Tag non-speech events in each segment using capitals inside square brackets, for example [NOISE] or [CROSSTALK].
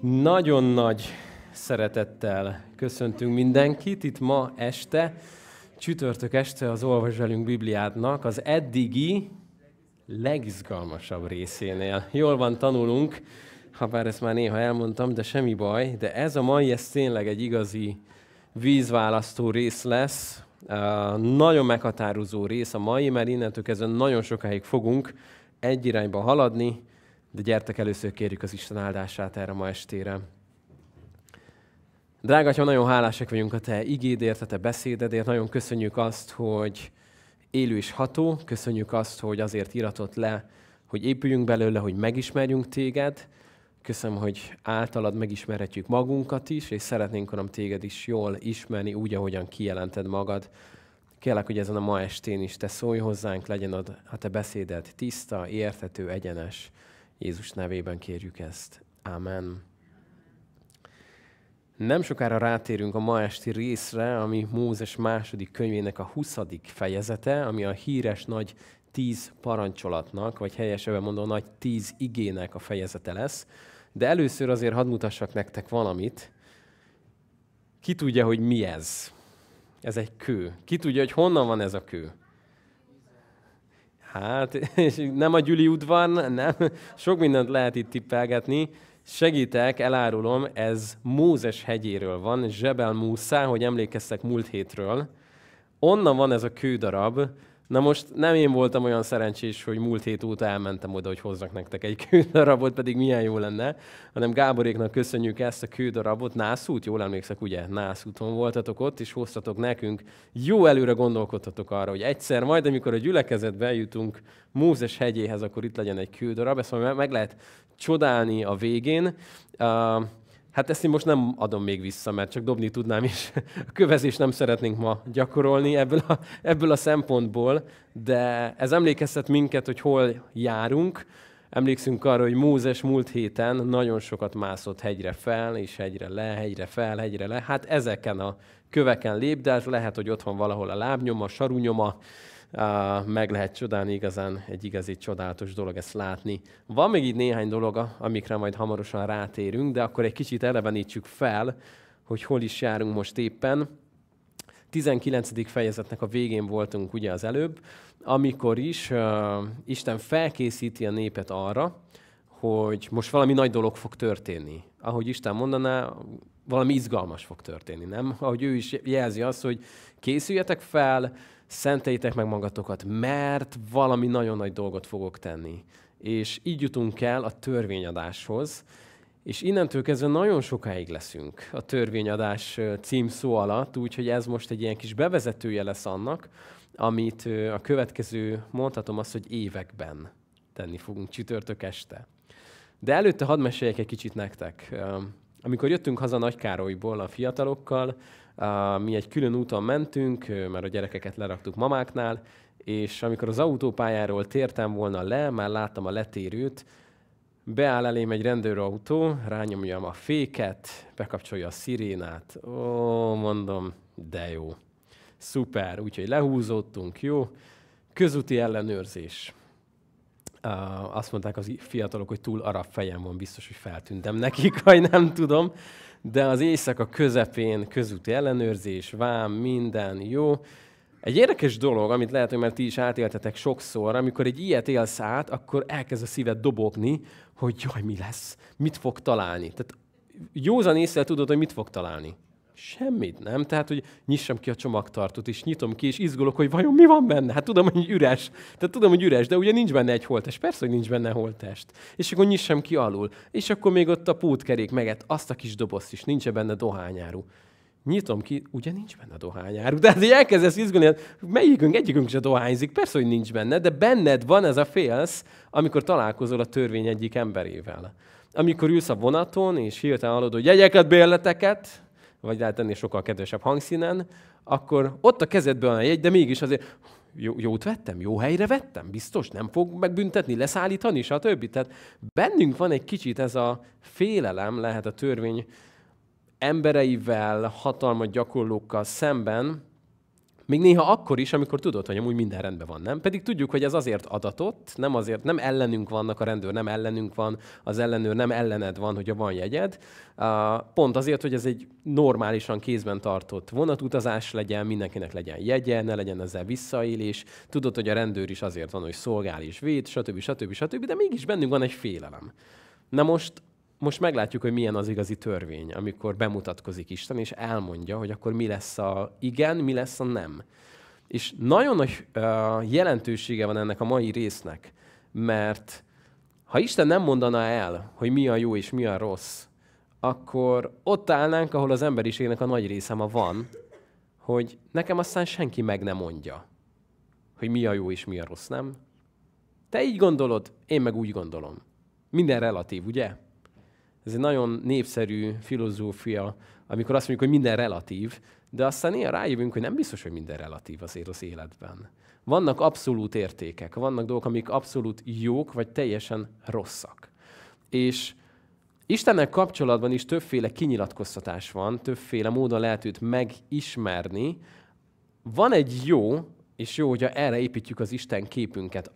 Nagyon nagy szeretettel köszöntünk mindenkit itt ma este, csütörtök este az Olvas velünk Bibliátnak az eddigi legizgalmasabb részénél. Jól van, tanulunk, ha bár ezt már néha elmondtam, de semmi baj, de ez a mai, ez tényleg egy igazi vízválasztó rész lesz, Uh, nagyon meghatározó rész a mai, mert innentől kezdve nagyon sokáig fogunk egy irányba haladni, de gyertek, először kérjük az Isten áldását erre ma estére. Drága Atya, nagyon hálásak vagyunk a Te igédért, a Te beszédedért. Nagyon köszönjük azt, hogy élő és ható. Köszönjük azt, hogy azért iratott le, hogy épüljünk belőle, hogy megismerjünk Téged. Köszönöm, hogy általad megismerhetjük magunkat is, és szeretnénk, Uram, Téged is jól ismerni, úgy, ahogyan kijelented magad. Kérlek, hogy ezen a ma estén is Te szólj hozzánk, legyen a Te beszéded tiszta, érthető, egyenes Jézus nevében kérjük ezt. Amen. Nem sokára rátérünk a ma esti részre, ami Mózes második könyvének a 20. fejezete, ami a híres nagy tíz parancsolatnak, vagy helyesebben mondom, nagy tíz igének a fejezete lesz. De először azért hadd mutassak nektek valamit. Ki tudja, hogy mi ez? Ez egy kő. Ki tudja, hogy honnan van ez a kő? Hát, [LAUGHS] és nem a Gyüli udvar, nem. Sok mindent lehet itt tippelgetni. Segítek, elárulom, ez Mózes hegyéről van, Zsebel Múszá, hogy emlékeztek múlt hétről. Onnan van ez a kődarab, Na most nem én voltam olyan szerencsés, hogy múlt hét óta elmentem oda, hogy hozzak nektek egy [LAUGHS] kődarabot, pedig milyen jó lenne, hanem Gáboréknak köszönjük ezt a kődarabot. Nászút, jól emlékszek, ugye? Nászúton voltatok ott, és hoztatok nekünk. Jó előre gondolkodtatok arra, hogy egyszer majd, amikor a gyülekezetbe jutunk, Mózes hegyéhez, akkor itt legyen egy kődarab. Ezt meg lehet csodálni a végén. Uh, Hát ezt én most nem adom még vissza, mert csak dobni tudnám is. A kövezést nem szeretnénk ma gyakorolni ebből a, ebből a szempontból, de ez emlékeztet minket, hogy hol járunk. Emlékszünk arra, hogy Mózes múlt héten nagyon sokat mászott hegyre fel, és hegyre le, hegyre fel, hegyre le. Hát ezeken a köveken lépdelt, lehet, hogy ott van valahol a lábnyoma, a sarunyoma, meg lehet csodálni, igazán egy igazi csodálatos dolog ezt látni. Van még így néhány dologa, amikre majd hamarosan rátérünk, de akkor egy kicsit elevenítsük fel, hogy hol is járunk most éppen. 19. fejezetnek a végén voltunk ugye az előbb, amikor is uh, Isten felkészíti a népet arra, hogy most valami nagy dolog fog történni. Ahogy Isten mondaná, valami izgalmas fog történni, nem? Ahogy ő is jelzi azt, hogy készüljetek fel, szenteitek meg magatokat, mert valami nagyon nagy dolgot fogok tenni. És így jutunk el a törvényadáshoz, és innentől kezdve nagyon sokáig leszünk a törvényadás cím szó alatt, úgyhogy ez most egy ilyen kis bevezetője lesz annak, amit a következő, mondhatom azt, hogy években tenni fogunk csütörtök este. De előtte hadd meséljek egy kicsit nektek. Amikor jöttünk haza Nagykárolyból a fiatalokkal, mi egy külön úton mentünk, mert a gyerekeket leraktuk mamáknál, és amikor az autópályáról tértem volna le, már láttam a letérőt, beáll elém egy rendőrautó, rányomjam a féket, bekapcsolja a szirénát. Ó, mondom, de jó. Szuper, úgyhogy lehúzódtunk, jó. Közúti ellenőrzés. Uh, azt mondták az fiatalok, hogy túl arab fejem van, biztos, hogy feltűntem nekik, [LAUGHS] vagy nem tudom de az éjszaka közepén közúti ellenőrzés, vám, minden jó. Egy érdekes dolog, amit lehet, hogy már ti is átéltetek sokszor, amikor egy ilyet élsz át, akkor elkezd a szíved dobogni, hogy jaj, mi lesz, mit fog találni. Tehát józan észre tudod, hogy mit fog találni. Semmit, nem? Tehát, hogy nyissam ki a csomagtartót, és nyitom ki, és izgulok, hogy vajon mi van benne? Hát tudom, hogy üres. Tehát tudom, hogy üres, de ugye nincs benne egy holtest. Persze, hogy nincs benne holtest. És akkor nyissam ki alul. És akkor még ott a pótkerék meget, azt a kis dobozt is, nincs benne dohányáru nyitom ki, ugye nincs benne dohányáru. Tehát, hogy elkezdesz izgulni, hát melyikünk, egyikünk se dohányzik, persze, hogy nincs benne, de benned van ez a félsz, amikor találkozol a törvény egyik emberével. Amikor ülsz a vonaton, és hirtelen hallod, hogy jegyeket, bérleteket, vagy lehet ennél sokkal kedvesebb hangszínen, akkor ott a kezedben a jegy, de mégis azért jó, jót vettem, jó helyre vettem, biztos, nem fog megbüntetni, leszállítani, stb. Tehát bennünk van egy kicsit ez a félelem, lehet a törvény embereivel, hatalmat gyakorlókkal szemben, még néha akkor is, amikor tudod, hogy amúgy minden rendben van, nem? Pedig tudjuk, hogy ez azért adatott, nem azért, nem ellenünk vannak a rendőr, nem ellenünk van, az ellenőr nem ellened van, hogyha van jegyed. Pont azért, hogy ez egy normálisan kézben tartott vonatutazás legyen, mindenkinek legyen jegye, ne legyen ezzel visszaélés. Tudod, hogy a rendőr is azért van, hogy szolgál és véd, stb. stb. stb. stb. De mégis bennünk van egy félelem. Na most most meglátjuk, hogy milyen az igazi törvény, amikor bemutatkozik Isten, és elmondja, hogy akkor mi lesz a igen, mi lesz a nem. És nagyon nagy jelentősége van ennek a mai résznek, mert ha Isten nem mondaná el, hogy mi a jó és mi a rossz, akkor ott állnánk, ahol az emberiségnek a nagy része ma van, hogy nekem aztán senki meg nem mondja, hogy mi a jó és mi a rossz, nem? Te így gondolod, én meg úgy gondolom. Minden relatív, ugye? Ez egy nagyon népszerű filozófia, amikor azt mondjuk, hogy minden relatív, de aztán néha rájövünk, hogy nem biztos, hogy minden relatív azért az életben. Vannak abszolút értékek, vannak dolgok, amik abszolút jók, vagy teljesen rosszak. És Istennel kapcsolatban is többféle kinyilatkoztatás van, többféle módon lehet őt megismerni. Van egy jó, és jó, hogyha erre építjük az Isten képünket,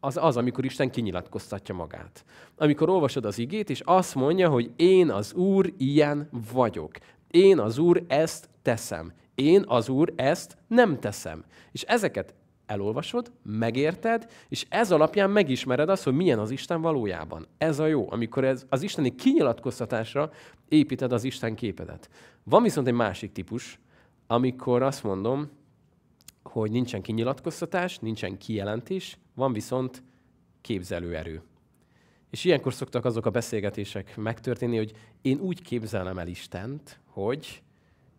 az az, amikor Isten kinyilatkoztatja magát. Amikor olvasod az igét, és azt mondja, hogy én az Úr ilyen vagyok. Én az Úr ezt teszem. Én az Úr ezt nem teszem. És ezeket elolvasod, megérted, és ez alapján megismered azt, hogy milyen az Isten valójában. Ez a jó, amikor ez, az isteni kinyilatkoztatásra építed az Isten képedet. Van viszont egy másik típus, amikor azt mondom, hogy nincsen kinyilatkoztatás, nincsen kijelentés, van viszont képzelőerő. És ilyenkor szoktak azok a beszélgetések megtörténni, hogy én úgy képzelem el Istent, hogy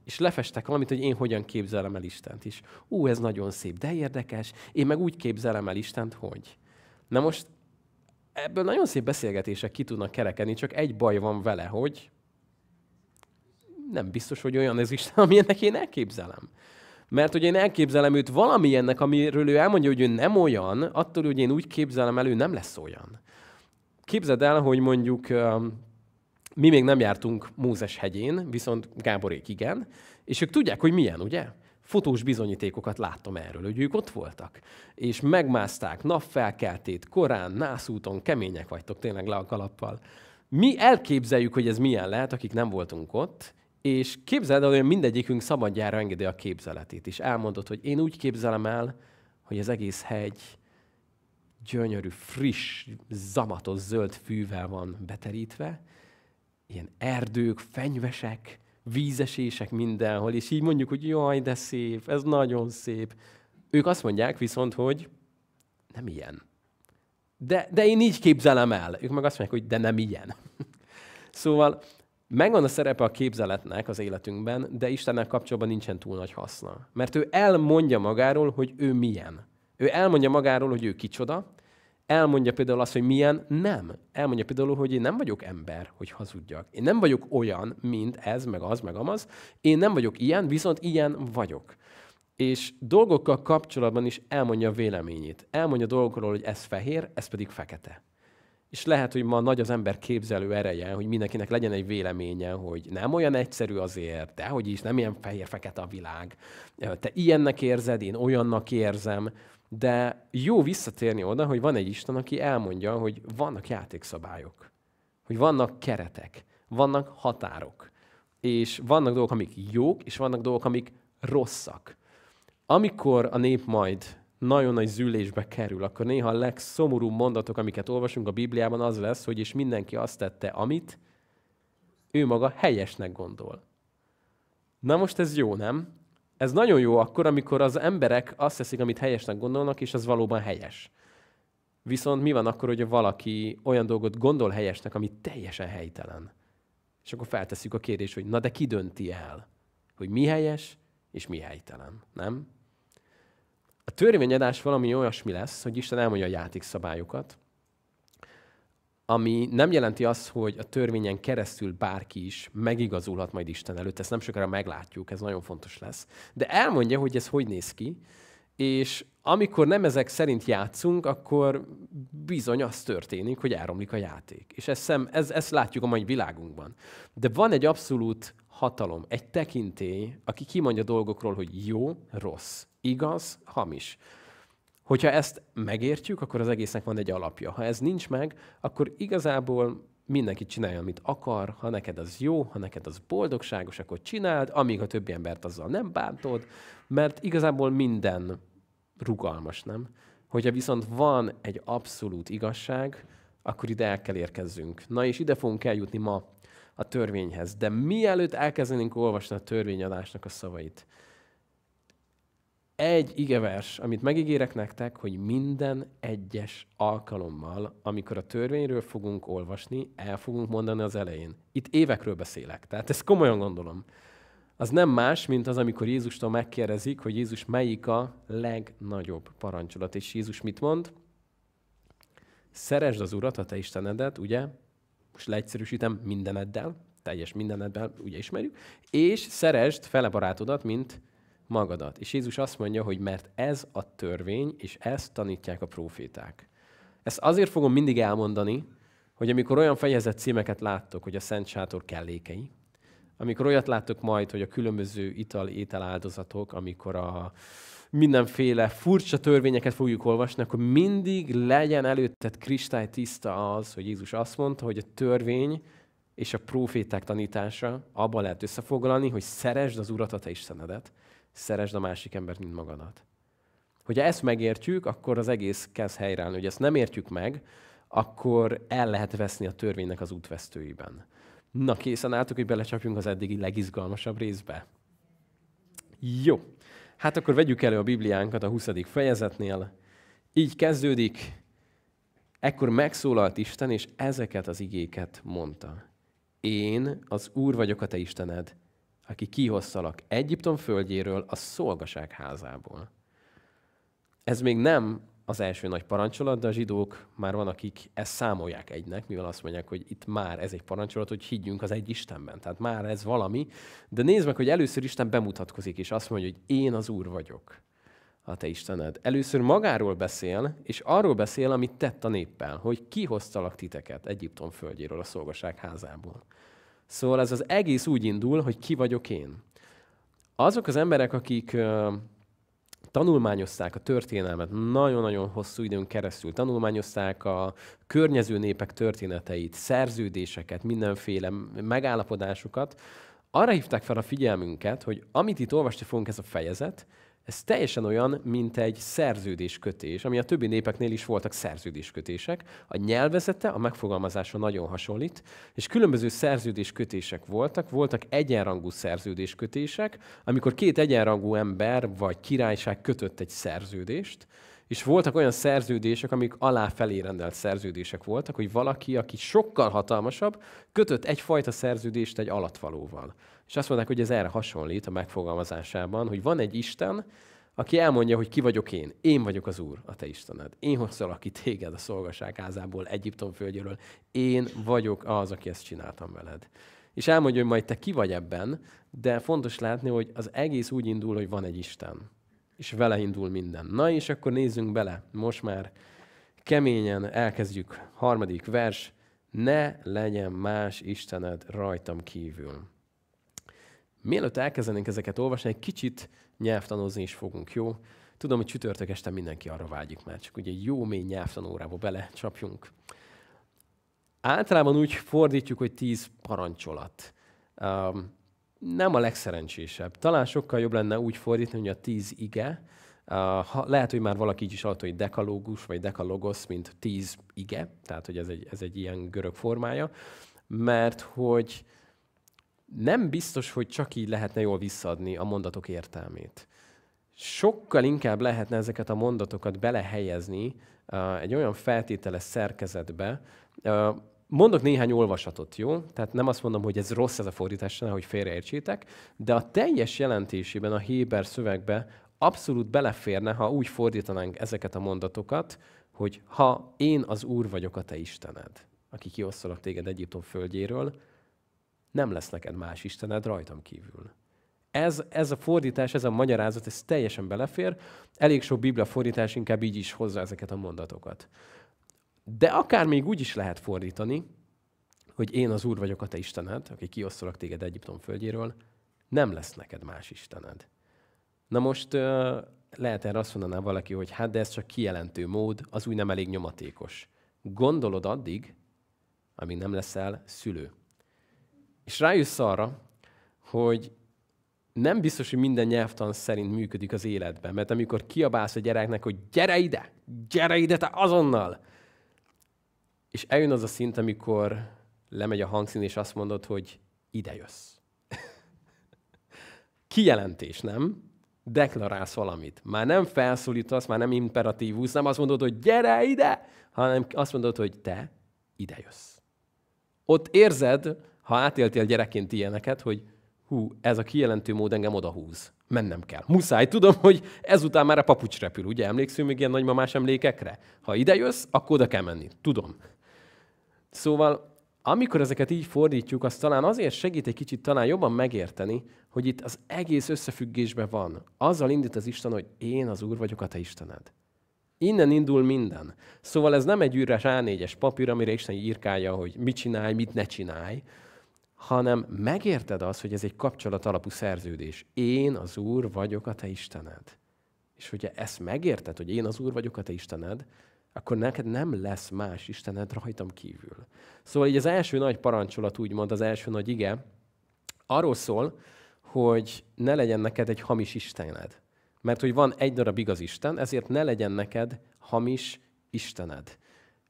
és lefestek valamit, hogy én hogyan képzelem el Istent is. Ú, ez nagyon szép, de érdekes, én meg úgy képzelem el Istent, hogy. Na most ebből nagyon szép beszélgetések ki tudnak kerekedni, csak egy baj van vele, hogy nem biztos, hogy olyan ez Isten, amilyennek én elképzelem mert hogy én elképzelem őt valamilyennek, amiről ő elmondja, hogy ő nem olyan, attól, hogy én úgy képzelem ő nem lesz olyan. Képzeld el, hogy mondjuk mi még nem jártunk Mózes hegyén, viszont Gáborék igen, és ők tudják, hogy milyen, ugye? Fotós bizonyítékokat láttam erről, hogy ők ott voltak. És megmászták napfelkeltét, korán, nászúton, kemények vagytok tényleg le a kalappal. Mi elképzeljük, hogy ez milyen lehet, akik nem voltunk ott, és képzeld el, hogy mindegyikünk szabadjára engedi a képzeletét, és elmondott, hogy én úgy képzelem el, hogy az egész hegy gyönyörű, friss, zamatos zöld fűvel van beterítve, ilyen erdők, fenyvesek, vízesések mindenhol, és így mondjuk, hogy jaj, de szép, ez nagyon szép. Ők azt mondják viszont, hogy nem ilyen. De, de én így képzelem el. Ők meg azt mondják, hogy de nem ilyen. [LAUGHS] szóval megvan a szerepe a képzeletnek az életünkben, de Istennel kapcsolatban nincsen túl nagy haszna. Mert ő elmondja magáról, hogy ő milyen. Ő elmondja magáról, hogy ő kicsoda, elmondja például azt, hogy milyen nem. Elmondja például, hogy én nem vagyok ember, hogy hazudjak. Én nem vagyok olyan, mint ez, meg az, meg amaz. Én nem vagyok ilyen, viszont ilyen vagyok. És dolgokkal kapcsolatban is elmondja a véleményét. Elmondja dolgokról, hogy ez fehér, ez pedig fekete. És lehet, hogy ma nagy az ember képzelő ereje, hogy mindenkinek legyen egy véleménye, hogy nem olyan egyszerű azért, de hogy is nem ilyen fehér-fekete a világ. Te ilyennek érzed, én olyannak érzem. De jó visszatérni oda, hogy van egy Isten, aki elmondja, hogy vannak játékszabályok, hogy vannak keretek, vannak határok, és vannak dolgok, amik jók, és vannak dolgok, amik rosszak. Amikor a nép majd nagyon nagy zűlésbe kerül, akkor néha a legszomorúbb mondatok, amiket olvasunk a Bibliában, az lesz, hogy és mindenki azt tette, amit ő maga helyesnek gondol. Na most ez jó, nem? Ez nagyon jó akkor, amikor az emberek azt teszik, amit helyesnek gondolnak, és az valóban helyes. Viszont mi van akkor, hogy valaki olyan dolgot gondol helyesnek, ami teljesen helytelen? És akkor feltesszük a kérdést, hogy na de ki dönti el, hogy mi helyes és mi helytelen, nem? A törvényadás valami olyasmi lesz, hogy Isten elmondja a játékszabályokat, ami nem jelenti azt, hogy a törvényen keresztül bárki is megigazulhat majd Isten előtt. Ezt nem sokára meglátjuk, ez nagyon fontos lesz. De elmondja, hogy ez hogy néz ki, és amikor nem ezek szerint játszunk, akkor bizony az történik, hogy elromlik a játék. És ezt, szem, ez, ezt látjuk a mai világunkban. De van egy abszolút hatalom, egy tekintély, aki kimondja dolgokról, hogy jó, rossz, igaz, hamis. Hogyha ezt megértjük, akkor az egésznek van egy alapja. Ha ez nincs meg, akkor igazából mindenki csinálja, amit akar, ha neked az jó, ha neked az boldogságos, akkor csináld, amíg a többi embert azzal nem bántod, mert igazából minden rugalmas, nem? Hogyha viszont van egy abszolút igazság, akkor ide el kell érkezzünk. Na és ide fogunk eljutni ma a törvényhez. De mielőtt elkezdenénk olvasni a törvényadásnak a szavait, egy igevers, amit megígérek nektek, hogy minden egyes alkalommal, amikor a törvényről fogunk olvasni, el fogunk mondani az elején. Itt évekről beszélek, tehát ezt komolyan gondolom. Az nem más, mint az, amikor Jézustól megkérdezik, hogy Jézus melyik a legnagyobb parancsolat. És Jézus mit mond? Szeresd az Urat, a te Istenedet, ugye? most leegyszerűsítem, mindeneddel, teljes mindeneddel, ugye ismerjük, és szeresd fele barátodat, mint magadat. És Jézus azt mondja, hogy mert ez a törvény, és ezt tanítják a proféták. Ezt azért fogom mindig elmondani, hogy amikor olyan fejezett címeket láttok, hogy a Szent Sátor kellékei, amikor olyat láttok majd, hogy a különböző ital-étel áldozatok, amikor a mindenféle furcsa törvényeket fogjuk olvasni, akkor mindig legyen előtted tiszta az, hogy Jézus azt mondta, hogy a törvény és a proféták tanítása abban lehet összefoglalni, hogy szeresd az Urat, a te Istenedet, szeresd a másik embert, mint magadat. Hogyha ezt megértjük, akkor az egész kezd helyreállni. Hogy ezt nem értjük meg, akkor el lehet veszni a törvénynek az útvesztőiben. Na, készen álltok, hogy belecsapjunk az eddigi legizgalmasabb részbe. Jó. Hát akkor vegyük elő a Bibliánkat a 20. fejezetnél. Így kezdődik, ekkor megszólalt Isten, és ezeket az igéket mondta. Én az Úr vagyok a te Istened, aki kihosszalak Egyiptom földjéről, a szolgaság házából. Ez még nem az első nagy parancsolat, de a zsidók már van, akik ezt számolják egynek, mivel azt mondják, hogy itt már ez egy parancsolat, hogy higgyünk az egy Istenben. Tehát már ez valami. De nézd meg, hogy először Isten bemutatkozik, és azt mondja, hogy én az Úr vagyok, a te Istened. Először magáról beszél, és arról beszél, amit tett a néppel, hogy kihoztalak titeket Egyiptom földjéről, a szolgaság házából. Szóval ez az egész úgy indul, hogy ki vagyok én. Azok az emberek, akik tanulmányozták a történelmet, nagyon-nagyon hosszú időn keresztül tanulmányozták a környező népek történeteit, szerződéseket, mindenféle megállapodásokat, arra hívták fel a figyelmünket, hogy amit itt olvasni fogunk, ez a fejezet, ez teljesen olyan, mint egy szerződéskötés, ami a többi népeknél is voltak szerződéskötések. A nyelvezete, a megfogalmazása nagyon hasonlít, és különböző szerződéskötések voltak. Voltak egyenrangú szerződéskötések, amikor két egyenrangú ember vagy királyság kötött egy szerződést, és voltak olyan szerződések, amik alá felé rendelt szerződések voltak, hogy valaki, aki sokkal hatalmasabb, kötött egyfajta szerződést egy alatvalóval. És azt mondták, hogy ez erre hasonlít a megfogalmazásában, hogy van egy Isten, aki elmondja, hogy ki vagyok én. Én vagyok az Úr, a te Istened. Én hozzal, aki téged a szolgaság házából, Egyiptom földjéről. Én vagyok az, aki ezt csináltam veled. És elmondja, hogy majd te ki vagy ebben, de fontos látni, hogy az egész úgy indul, hogy van egy Isten. És vele indul minden. Na és akkor nézzünk bele. Most már keményen elkezdjük. Harmadik vers. Ne legyen más Istened rajtam kívül. Mielőtt elkezdenénk ezeket olvasni, egy kicsit nyelvtanozni is fogunk, jó? Tudom, hogy csütörtök este mindenki arra vágyik már, csak ugye egy jó mély nyelvtanórába belecsapjunk. Általában úgy fordítjuk, hogy tíz parancsolat. Um, nem a legszerencsésebb. Talán sokkal jobb lenne úgy fordítani, hogy a tíz ige. Uh, ha, lehet, hogy már valaki így is adta, hogy dekalógus vagy dekalogosz, mint tíz ige, tehát hogy ez egy, ez egy ilyen görög formája, mert hogy uh, nem biztos, hogy csak így lehetne jól visszadni a mondatok értelmét. Sokkal inkább lehetne ezeket a mondatokat belehelyezni uh, egy olyan feltételes szerkezetbe. Uh, mondok néhány olvasatot, jó? Tehát nem azt mondom, hogy ez rossz ez a fordítás, hogy félreértsétek, de a teljes jelentésében, a Héber szövegbe abszolút beleférne, ha úgy fordítanánk ezeket a mondatokat, hogy ha én az Úr vagyok a te Istened, aki kiosztalak téged Egyiptom földjéről, nem lesz neked más Istened rajtam kívül. Ez, ez a fordítás, ez a magyarázat, ez teljesen belefér. Elég sok biblia fordítás inkább így is hozza ezeket a mondatokat. De akár még úgy is lehet fordítani, hogy én az Úr vagyok a te Istened, aki kiosztolak téged Egyiptom földjéről, nem lesz neked más Istened. Na most lehet erre azt mondaná valaki, hogy hát de ez csak kijelentő mód, az úgy nem elég nyomatékos. Gondolod addig, amíg nem leszel szülő és rájössz arra, hogy nem biztos, hogy minden nyelvtan szerint működik az életben, mert amikor kiabálsz a gyereknek, hogy gyere ide, gyere ide, te azonnal, és eljön az a szint, amikor lemegy a hangszín, és azt mondod, hogy ide jössz. [LAUGHS] Kijelentés, nem? Deklarálsz valamit. Már nem felszólítasz, már nem imperatívus, nem azt mondod, hogy gyere ide, hanem azt mondod, hogy te ide jössz. Ott érzed, ha átéltél gyerekként ilyeneket, hogy hú, ez a kijelentő mód engem odahúz. Mennem kell. Muszáj, tudom, hogy ezután már a papucs repül. Ugye emlékszünk még ilyen nagymamás emlékekre? Ha ide jössz, akkor oda kell menni. Tudom. Szóval, amikor ezeket így fordítjuk, az talán azért segít egy kicsit talán jobban megérteni, hogy itt az egész összefüggésben van. Azzal indít az Isten, hogy én az Úr vagyok a te Istened. Innen indul minden. Szóval ez nem egy üres A4-es papír, amire Isten írkálja, hogy mit csinálj, mit ne csinálj, hanem megérted azt, hogy ez egy kapcsolat alapú szerződés. Én az Úr vagyok a te Istened. És hogyha ezt megérted, hogy én az Úr vagyok a te Istened, akkor neked nem lesz más Istened rajtam kívül. Szóval így az első nagy parancsolat, úgymond az első nagy ige, arról szól, hogy ne legyen neked egy hamis Istened. Mert hogy van egy darab igaz Isten, ezért ne legyen neked hamis Istened.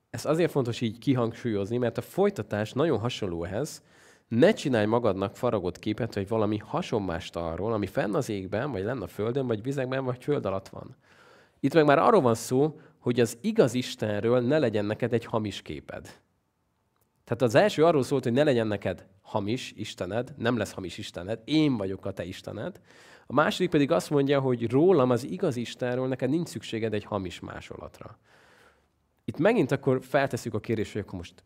Ez azért fontos így kihangsúlyozni, mert a folytatás nagyon hasonló ehhez, ne csinálj magadnak faragott képet, hogy valami hasonmást arról, ami fenn az égben, vagy lenne a földön, vagy vizekben, vagy föld alatt van. Itt meg már arról van szó, hogy az igaz Istenről ne legyen neked egy hamis képed. Tehát az első arról szólt, hogy ne legyen neked hamis Istened, nem lesz hamis Istened, én vagyok a te Istened. A második pedig azt mondja, hogy rólam az igaz Istenről neked nincs szükséged egy hamis másolatra. Itt megint akkor feltesszük a kérdést, hogy akkor most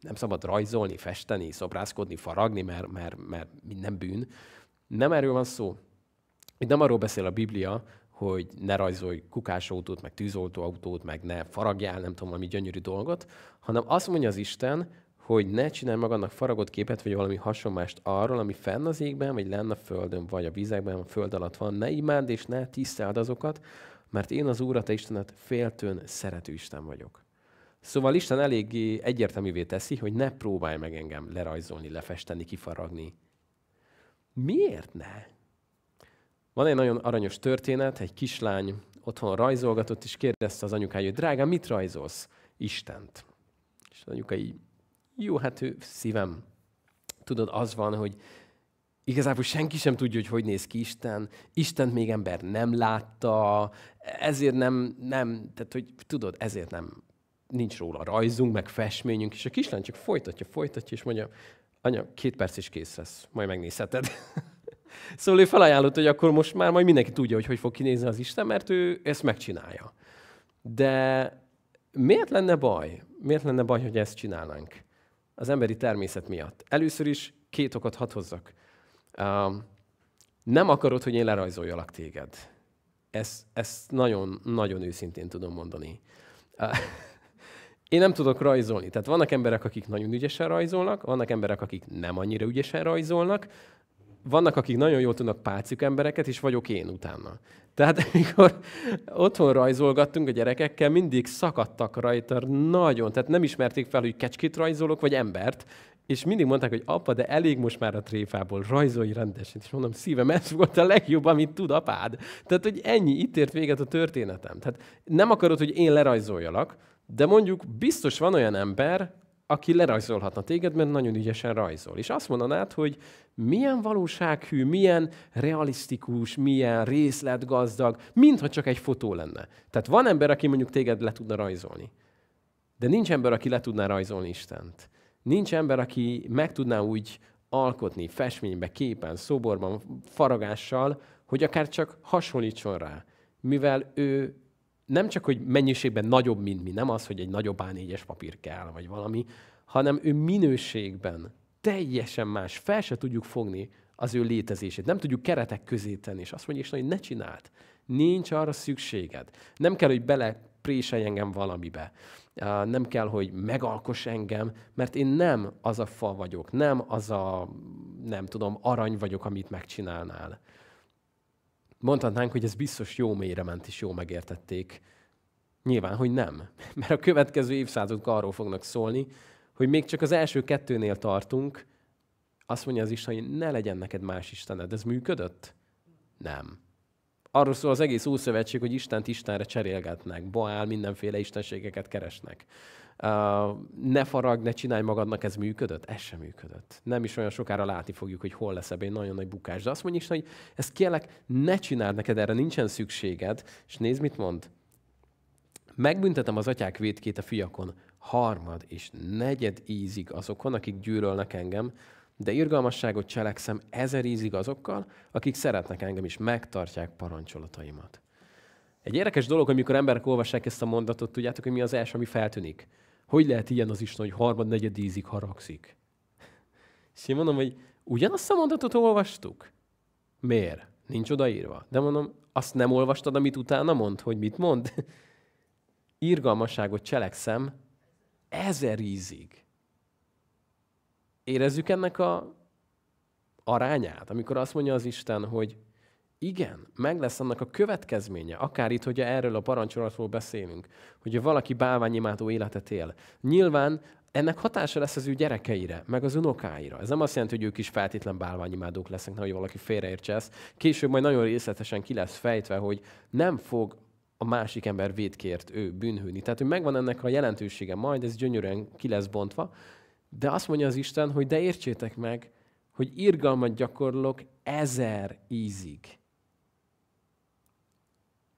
nem szabad rajzolni, festeni, szobrászkodni, faragni, mert, mert, mert minden bűn. Nem erről van szó. Itt nem arról beszél a Biblia, hogy ne rajzolj kukásautót, meg tűzoltóautót, meg ne faragjál, nem tudom, valami gyönyörű dolgot, hanem azt mondja az Isten, hogy ne csinálj magadnak faragott képet, vagy valami hasonlást arról, ami fenn az égben, vagy lenne a földön, vagy a vizekben, a föld alatt van. Ne imád és ne tiszteld azokat, mert én az Úr, a te Istenet féltőn szerető Isten vagyok. Szóval Isten eléggé egyértelművé teszi, hogy ne próbálj meg engem lerajzolni, lefesteni, kifaragni. Miért ne? Van egy nagyon aranyos történet, egy kislány otthon rajzolgatott, és kérdezte az anyukája, hogy Drága, mit rajzolsz? Istent. És az anyuka így, jó, hát ő szívem. Tudod, az van, hogy Igazából senki sem tudja, hogy hogy néz ki Isten. Istent még ember nem látta, ezért nem, nem tehát hogy tudod, ezért nem nincs róla rajzunk, meg festményünk, és a kislány csak folytatja, folytatja, és mondja, anya, két perc is kész lesz, majd megnézheted. [LAUGHS] szóval ő felajánlott, hogy akkor most már majd mindenki tudja, hogy hogy fog kinézni az Isten, mert ő ezt megcsinálja. De miért lenne baj? Miért lenne baj, hogy ezt csinálnánk? Az emberi természet miatt. Először is két okot hadd hozzak. Um, nem akarod, hogy én lerajzoljalak téged. Ezt, ezt nagyon, nagyon őszintén tudom mondani. Uh, én nem tudok rajzolni. Tehát vannak emberek, akik nagyon ügyesen rajzolnak, vannak emberek, akik nem annyira ügyesen rajzolnak, vannak, akik nagyon jól tudnak pálcik embereket, és vagyok én utána. Tehát [LAUGHS] amikor otthon rajzolgattunk a gyerekekkel, mindig szakadtak rajta nagyon, tehát nem ismerték fel, hogy kecskét rajzolok, vagy embert, és mindig mondták, hogy apa, de elég most már a tréfából, rajzolj rendesen. És mondom, szívem, ez volt a legjobb, amit tud apád. Tehát, hogy ennyi, itt ért véget a történetem. Tehát nem akarod, hogy én lerajzoljalak, de mondjuk biztos van olyan ember, aki lerajzolhatna téged, mert nagyon ügyesen rajzol. És azt mondanád, hogy milyen valósághű, milyen realisztikus, milyen részletgazdag, mintha csak egy fotó lenne. Tehát van ember, aki mondjuk téged le tudna rajzolni. De nincs ember, aki le tudná rajzolni Istent. Nincs ember, aki meg tudná úgy alkotni festménybe, képen, szoborban, faragással, hogy akár csak hasonlítson rá, mivel ő nem csak, hogy mennyiségben nagyobb, mint mi, nem az, hogy egy nagyobb A4-es papír kell, vagy valami, hanem ő minőségben teljesen más, fel se tudjuk fogni az ő létezését. Nem tudjuk keretek közé tenni, és azt mondja hogy ne csináld. Nincs arra szükséged. Nem kell, hogy bele préselj engem valamibe. Nem kell, hogy megalkos engem, mert én nem az a fa vagyok, nem az a, nem tudom, arany vagyok, amit megcsinálnál mondhatnánk, hogy ez biztos jó mélyre ment és jó megértették. Nyilván, hogy nem. [LAUGHS] Mert a következő évszázadok arról fognak szólni, hogy még csak az első kettőnél tartunk, azt mondja az Isten, hogy ne legyen neked más Istened. Ez működött? Nem arról szól az egész Ószövetség, hogy Istent Istenre cserélgetnek, boál, mindenféle istenségeket keresnek. Uh, ne farag, ne csinálj magadnak, ez működött? Ez sem működött. Nem is olyan sokára látni fogjuk, hogy hol lesz ebben nagyon nagy bukás. De azt mondja Isten, hogy ezt kérlek, ne csináld neked, erre nincsen szükséged. És nézd, mit mond. Megbüntetem az atyák védkét a fiakon, harmad és negyed ízig azokon, akik gyűlölnek engem, de irgalmasságot cselekszem ezer ízig azokkal, akik szeretnek engem is, megtartják parancsolataimat. Egy érdekes dolog, amikor emberek olvassák ezt a mondatot, tudjátok, hogy mi az első, ami feltűnik? Hogy lehet ilyen az Isten, hogy harmad, negyed ízig haragszik? És én mondom, hogy ugyanazt a mondatot olvastuk? Miért? Nincs odaírva. De mondom, azt nem olvastad, amit utána mond, hogy mit mond? [LAUGHS] Irgalmasságot cselekszem ezer ízig. Érezzük ennek a arányát, amikor azt mondja az Isten, hogy igen, meg lesz annak a következménye, akár itt, hogyha erről a parancsolatról beszélünk, hogy valaki bálványimádó életet él. Nyilván ennek hatása lesz az ő gyerekeire, meg az unokáira. Ez nem azt jelenti, hogy ők is feltétlen bálványimádók lesznek, nehogy valaki félreértse ezt. Később majd nagyon részletesen ki lesz fejtve, hogy nem fog a másik ember védkért ő bűnhőni. Tehát, hogy megvan ennek a jelentősége, majd ez gyönyörűen ki lesz bontva, de azt mondja az Isten, hogy de értsétek meg, hogy irgalmat gyakorlok ezer ízig.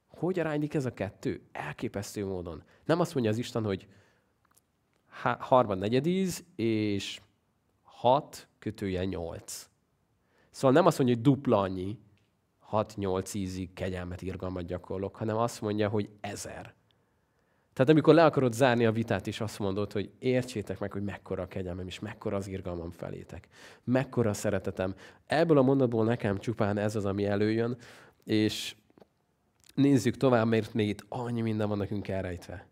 Hogy aránylik ez a kettő? Elképesztő módon. Nem azt mondja az Isten, hogy harmad negyed íz, és hat kötője nyolc. Szóval nem azt mondja, hogy dupla annyi, hat-nyolc ízig kegyelmet, irgalmat gyakorlok, hanem azt mondja, hogy ezer. Tehát amikor le akarod zárni a vitát, is azt mondod, hogy értsétek meg, hogy mekkora a kegyelmem, és mekkora az irgalmam felétek. Mekkora a szeretetem. Ebből a mondatból nekem csupán ez az, ami előjön, és nézzük tovább, mert még itt annyi minden van nekünk elrejtve.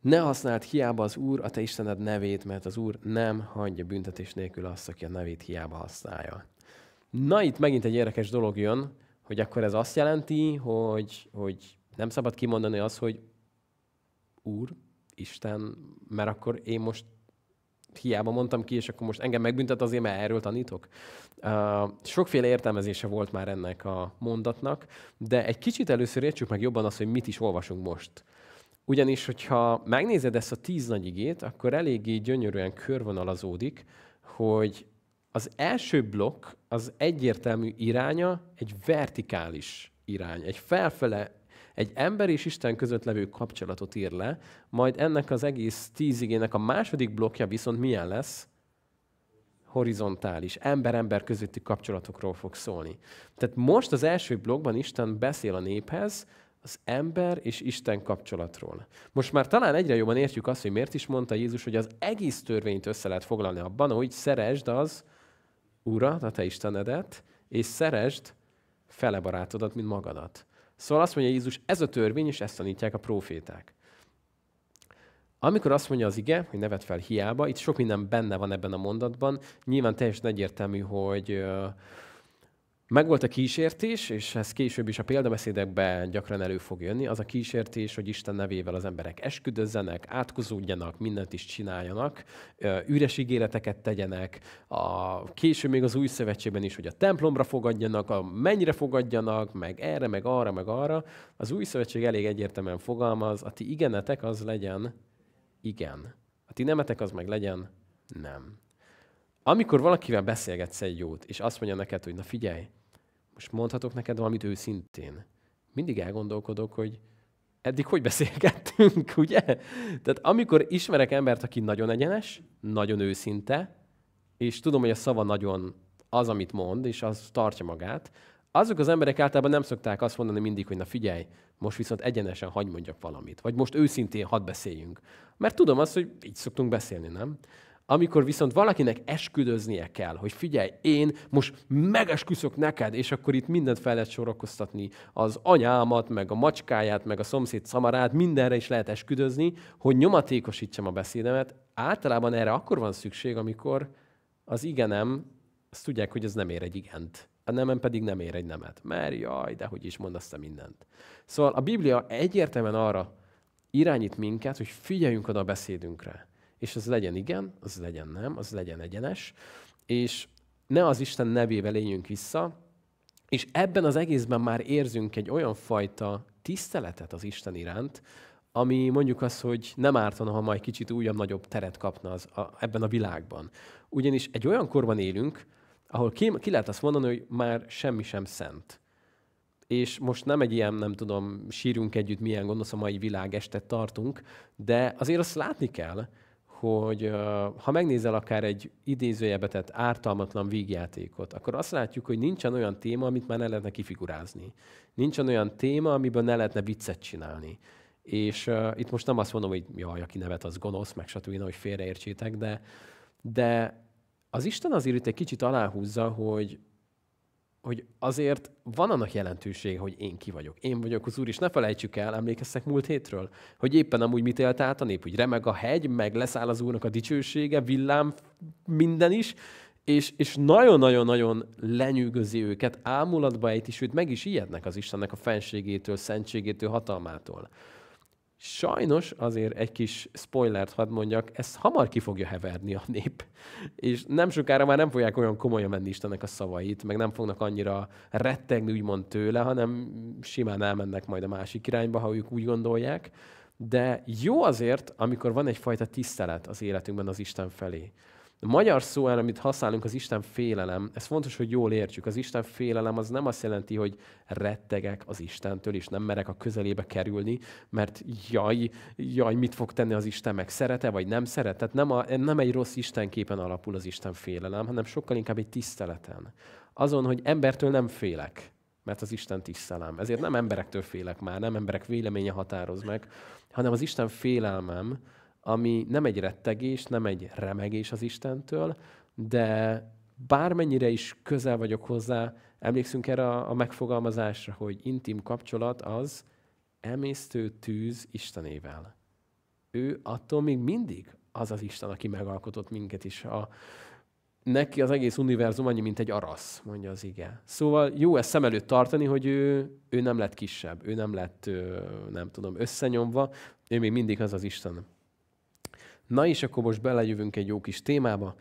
Ne használd hiába az Úr a te Istened nevét, mert az Úr nem hagyja büntetés nélkül azt, aki a nevét hiába használja. Na, itt megint egy érdekes dolog jön, hogy akkor ez azt jelenti, hogy, hogy nem szabad kimondani azt, hogy Úr, Isten, mert akkor én most hiába mondtam ki, és akkor most engem megbüntet azért, mert erről tanítok. Uh, sokféle értelmezése volt már ennek a mondatnak, de egy kicsit először értsük meg jobban azt, hogy mit is olvasunk most. Ugyanis, hogyha megnézed ezt a tíz nagy igét, akkor eléggé gyönyörűen körvonalazódik, hogy az első blokk az egyértelmű iránya egy vertikális irány, egy felfele egy ember és Isten között levő kapcsolatot ír le, majd ennek az egész tízigének a második blokja viszont milyen lesz? horizontális, ember-ember közötti kapcsolatokról fog szólni. Tehát most az első blogban Isten beszél a néphez az ember és Isten kapcsolatról. Most már talán egyre jobban értjük azt, hogy miért is mondta Jézus, hogy az egész törvényt össze lehet foglalni abban, hogy szeresd az Urat, a te Istenedet, és szeresd fele barátodat, mint magadat. Szóval azt mondja Jézus, ez a törvény, és ezt tanítják a proféták. Amikor azt mondja az ige, hogy nevet fel hiába, itt sok minden benne van ebben a mondatban, nyilván teljesen egyértelmű, hogy Megvolt a kísértés, és ez később is a példabeszédekben gyakran elő fog jönni, az a kísértés, hogy Isten nevével az emberek esküdözzenek, átkozódjanak, mindent is csináljanak, üres ígéreteket tegyenek, a, később még az új szövetségben is, hogy a templomra fogadjanak, a mennyire fogadjanak, meg erre, meg arra, meg arra. Az új szövetség elég egyértelműen fogalmaz, a ti igenetek az legyen igen, a ti nemetek az meg legyen nem. Amikor valakivel beszélgetsz egy jót, és azt mondja neked, hogy na figyelj, most mondhatok neked valamit őszintén. Mindig elgondolkodok, hogy eddig hogy beszélgettünk, [LAUGHS] ugye? Tehát amikor ismerek embert, aki nagyon egyenes, nagyon őszinte, és tudom, hogy a szava nagyon az, amit mond, és az tartja magát, azok az emberek általában nem szokták azt mondani mindig, hogy na figyelj, most viszont egyenesen hagy mondjak valamit, vagy most őszintén hadd beszéljünk. Mert tudom azt, hogy így szoktunk beszélni, nem? Amikor viszont valakinek esküdöznie kell, hogy figyelj, én most megesküszök neked, és akkor itt mindent fel lehet sorakoztatni, az anyámat, meg a macskáját, meg a szomszéd szamarát, mindenre is lehet esküdözni, hogy nyomatékosítsam a beszédemet. Általában erre akkor van szükség, amikor az igenem, azt tudják, hogy ez nem ér egy igent a nemem pedig nem ér egy nemet. Mert jaj, de hogy is mondasz te mindent. Szóval a Biblia egyértelműen arra irányít minket, hogy figyeljünk oda a beszédünkre és az legyen igen, az legyen nem, az legyen egyenes, és ne az Isten nevével éljünk vissza, és ebben az egészben már érzünk egy olyan fajta tiszteletet az Isten iránt, ami mondjuk az, hogy nem ártana, ha majd kicsit újabb, nagyobb teret kapna az, a, ebben a világban. Ugyanis egy olyan korban élünk, ahol ki, ki lehet azt mondani, hogy már semmi sem szent. És most nem egy ilyen, nem tudom, sírunk együtt, milyen gonosz a mai világ, estet tartunk, de azért azt látni kell, hogy ha megnézel akár egy idézőjebe ártalmatlan vígjátékot, akkor azt látjuk, hogy nincsen olyan téma, amit már ne lehetne kifigurázni. Nincsen olyan téma, amiből ne lehetne viccet csinálni. És uh, itt most nem azt mondom, hogy jaj, aki nevet, az gonosz, meg stb., hogy félreértsétek, de, de az Isten azért itt egy kicsit aláhúzza, hogy hogy azért van annak jelentősége, hogy én ki vagyok. Én vagyok az Úr, és ne felejtsük el, emlékeztek múlt hétről, hogy éppen amúgy mit élt át a nép, hogy remeg a hegy, meg leszáll az Úrnak a dicsősége, villám, minden is, és, és nagyon-nagyon-nagyon lenyűgözi őket, ámulatba ejti, sőt meg is ijednek az Istennek a fenségétől, szentségétől, hatalmától. Sajnos azért egy kis spoilert hadd mondjak, ezt hamar ki fogja heverni a nép, és nem sokára már nem fogják olyan komolyan menni Istennek a szavait, meg nem fognak annyira rettegni úgymond tőle, hanem simán elmennek majd a másik irányba, ha ők úgy gondolják. De jó azért, amikor van egyfajta tisztelet az életünkben az Isten felé. A magyar szó, amit használunk, az Isten félelem. Ez fontos, hogy jól értsük. Az Isten félelem az nem azt jelenti, hogy rettegek az Istentől, és nem merek a közelébe kerülni, mert jaj, jaj, mit fog tenni az Isten, meg szerete, vagy nem szeret. Tehát nem, a, nem egy rossz Isten képen alapul az Isten félelem, hanem sokkal inkább egy tiszteleten. Azon, hogy embertől nem félek, mert az Isten tisztelem. Ezért nem emberektől félek már, nem emberek véleménye határoz meg, hanem az Isten félelmem, ami nem egy rettegés, nem egy remegés az Istentől, de bármennyire is közel vagyok hozzá, emlékszünk erre a, megfogalmazásra, hogy intim kapcsolat az emésztő tűz Istenével. Ő attól még mindig az az Isten, aki megalkotott minket is. A, neki az egész univerzum annyi, mint egy arasz, mondja az ige. Szóval jó ezt szem előtt tartani, hogy ő, ő nem lett kisebb, ő nem lett, nem tudom, összenyomva, ő még mindig az az Isten. Na és akkor most belejövünk egy jó kis témába.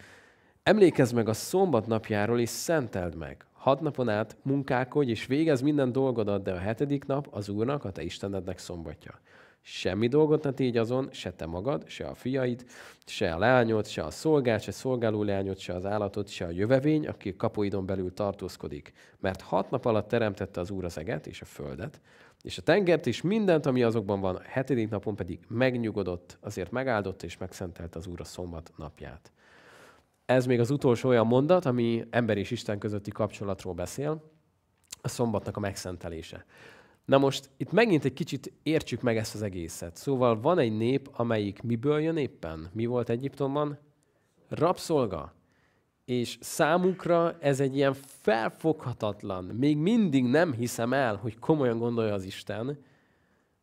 Emlékezz meg a szombat napjáról, és szenteld meg. Hat napon át munkálkodj, és végez minden dolgodat, de a hetedik nap az Úrnak, a te Istenednek szombatja. Semmi dolgot ne tégy azon, se te magad, se a fiaid, se a lányod, se a szolgád, se szolgáló lányod, se az állatod, se a jövevény, aki kapuidon belül tartózkodik. Mert hat nap alatt teremtette az Úr az eget és a földet, és a tengert is, mindent, ami azokban van, a hetedik napon pedig megnyugodott, azért megáldott és megszentelt az Úr a szombat napját. Ez még az utolsó olyan mondat, ami ember és Isten közötti kapcsolatról beszél, a szombatnak a megszentelése. Na most itt megint egy kicsit értsük meg ezt az egészet. Szóval van egy nép, amelyik miből jön éppen? Mi volt Egyiptomban? Rabszolga és számukra ez egy ilyen felfoghatatlan, még mindig nem hiszem el, hogy komolyan gondolja az Isten,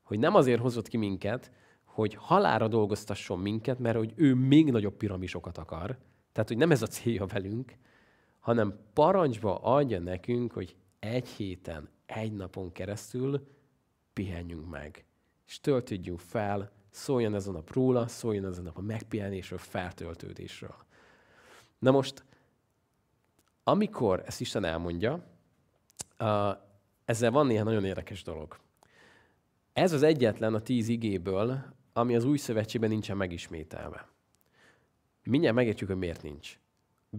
hogy nem azért hozott ki minket, hogy halára dolgoztasson minket, mert hogy ő még nagyobb piramisokat akar. Tehát, hogy nem ez a célja velünk, hanem parancsba adja nekünk, hogy egy héten, egy napon keresztül pihenjünk meg. És töltődjünk fel, szóljon ez a nap róla, szóljon ez a nap a megpihenésről, feltöltődésről. Na most amikor ezt Isten elmondja, ezzel van néhány nagyon érdekes dolog. Ez az egyetlen a tíz igéből, ami az új szövetségben nincsen megismételve. Mindjárt megértjük, hogy miért nincs.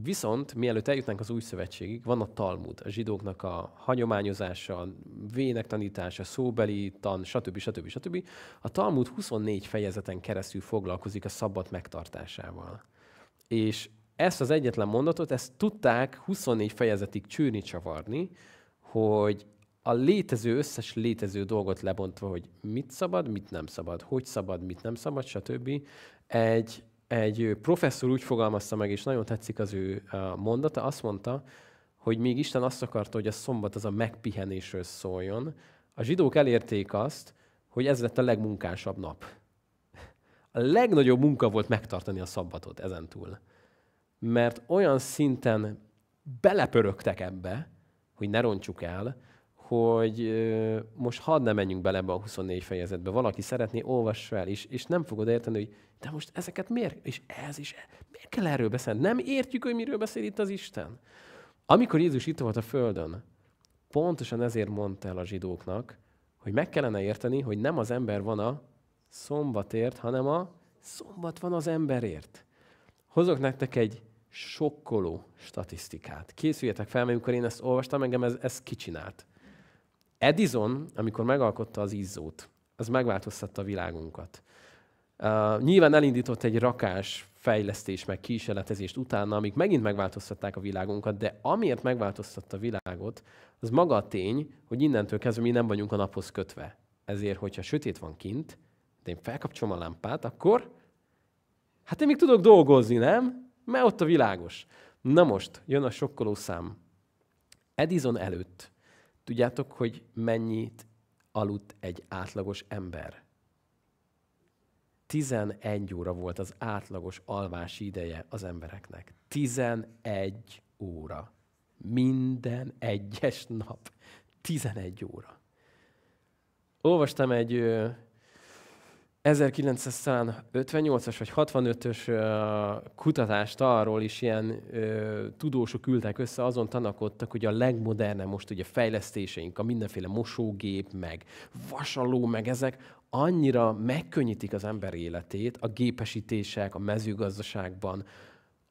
Viszont, mielőtt eljutnánk az új szövetségig, van a Talmud, a zsidóknak a hagyományozása, vének tanítása, szóbeli tan, stb. stb. stb. A Talmud 24 fejezeten keresztül foglalkozik a szabad megtartásával. És ezt az egyetlen mondatot, ezt tudták 24 fejezetig csűrni, csavarni, hogy a létező, összes létező dolgot lebontva, hogy mit szabad, mit nem szabad, hogy szabad, mit nem szabad, stb. Egy, egy professzor úgy fogalmazta meg, és nagyon tetszik az ő mondata, azt mondta, hogy még Isten azt akarta, hogy a szombat az a megpihenésről szóljon. A zsidók elérték azt, hogy ez lett a legmunkásabb nap. A legnagyobb munka volt megtartani a szabbatot ezentúl mert olyan szinten belepörögtek ebbe, hogy ne rontsuk el, hogy most hadd ne menjünk bele ebbe a 24 fejezetbe. Valaki szeretné, olvass fel, és, és nem fogod érteni, hogy de most ezeket miért, és ez is, miért kell erről beszélni? Nem értjük, hogy miről beszél itt az Isten. Amikor Jézus itt volt a Földön, pontosan ezért mondta el a zsidóknak, hogy meg kellene érteni, hogy nem az ember van a szombatért, hanem a szombat van az emberért. Hozok nektek egy sokkoló statisztikát. Készüljetek fel, mert amikor én ezt olvastam, engem ez, ez kicsinált. Edison, amikor megalkotta az izzót, az megváltoztatta a világunkat. Uh, nyilván elindított egy rakás fejlesztés, meg kísérletezést utána, amik megint megváltoztatták a világunkat, de amiért megváltoztatta a világot, az maga a tény, hogy innentől kezdve mi nem vagyunk a naphoz kötve. Ezért, hogyha sötét van kint, de én felkapcsolom a lámpát, akkor hát én még tudok dolgozni, nem? Mert ott a világos. Na most, jön a sokkoló szám. Edison előtt tudjátok, hogy mennyit aludt egy átlagos ember? 11 óra volt az átlagos alvási ideje az embereknek. 11 óra. Minden egyes nap. 11 óra. Olvastam egy 1958-as vagy 65-ös kutatást arról is ilyen ö, tudósok ültek össze, azon tanakodtak, hogy a legmodernebb most ugye fejlesztéseink, a mindenféle mosógép, meg vasaló, meg ezek annyira megkönnyítik az ember életét, a gépesítések, a mezőgazdaságban.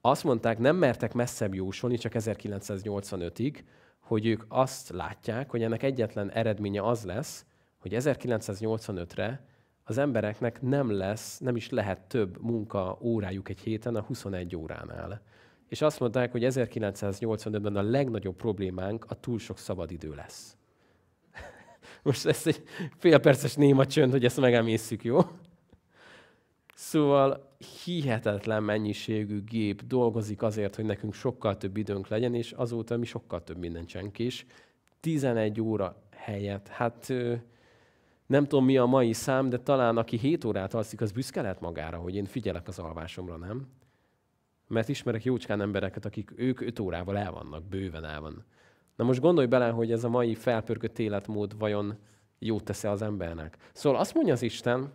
Azt mondták, nem mertek messzebb jósolni, csak 1985-ig, hogy ők azt látják, hogy ennek egyetlen eredménye az lesz, hogy 1985-re az embereknek nem lesz, nem is lehet több munka órájuk egy héten a 21 óránál. És azt mondták, hogy 1985-ben a legnagyobb problémánk a túl sok szabadidő lesz. [LAUGHS] Most ez egy félperces néma csönd, hogy ezt megemészszük, jó? Szóval hihetetlen mennyiségű gép dolgozik azért, hogy nekünk sokkal több időnk legyen, és azóta mi sokkal több minden csenkés. 11 óra helyett, hát nem tudom, mi a mai szám, de talán aki 7 órát alszik, az büszke lehet magára, hogy én figyelek az alvásomra, nem? Mert ismerek jócskán embereket, akik ők 5 órával el vannak, bőven el van. Na most gondolj bele, hogy ez a mai felpörkött életmód vajon jót tesz az embernek. Szóval azt mondja az Isten,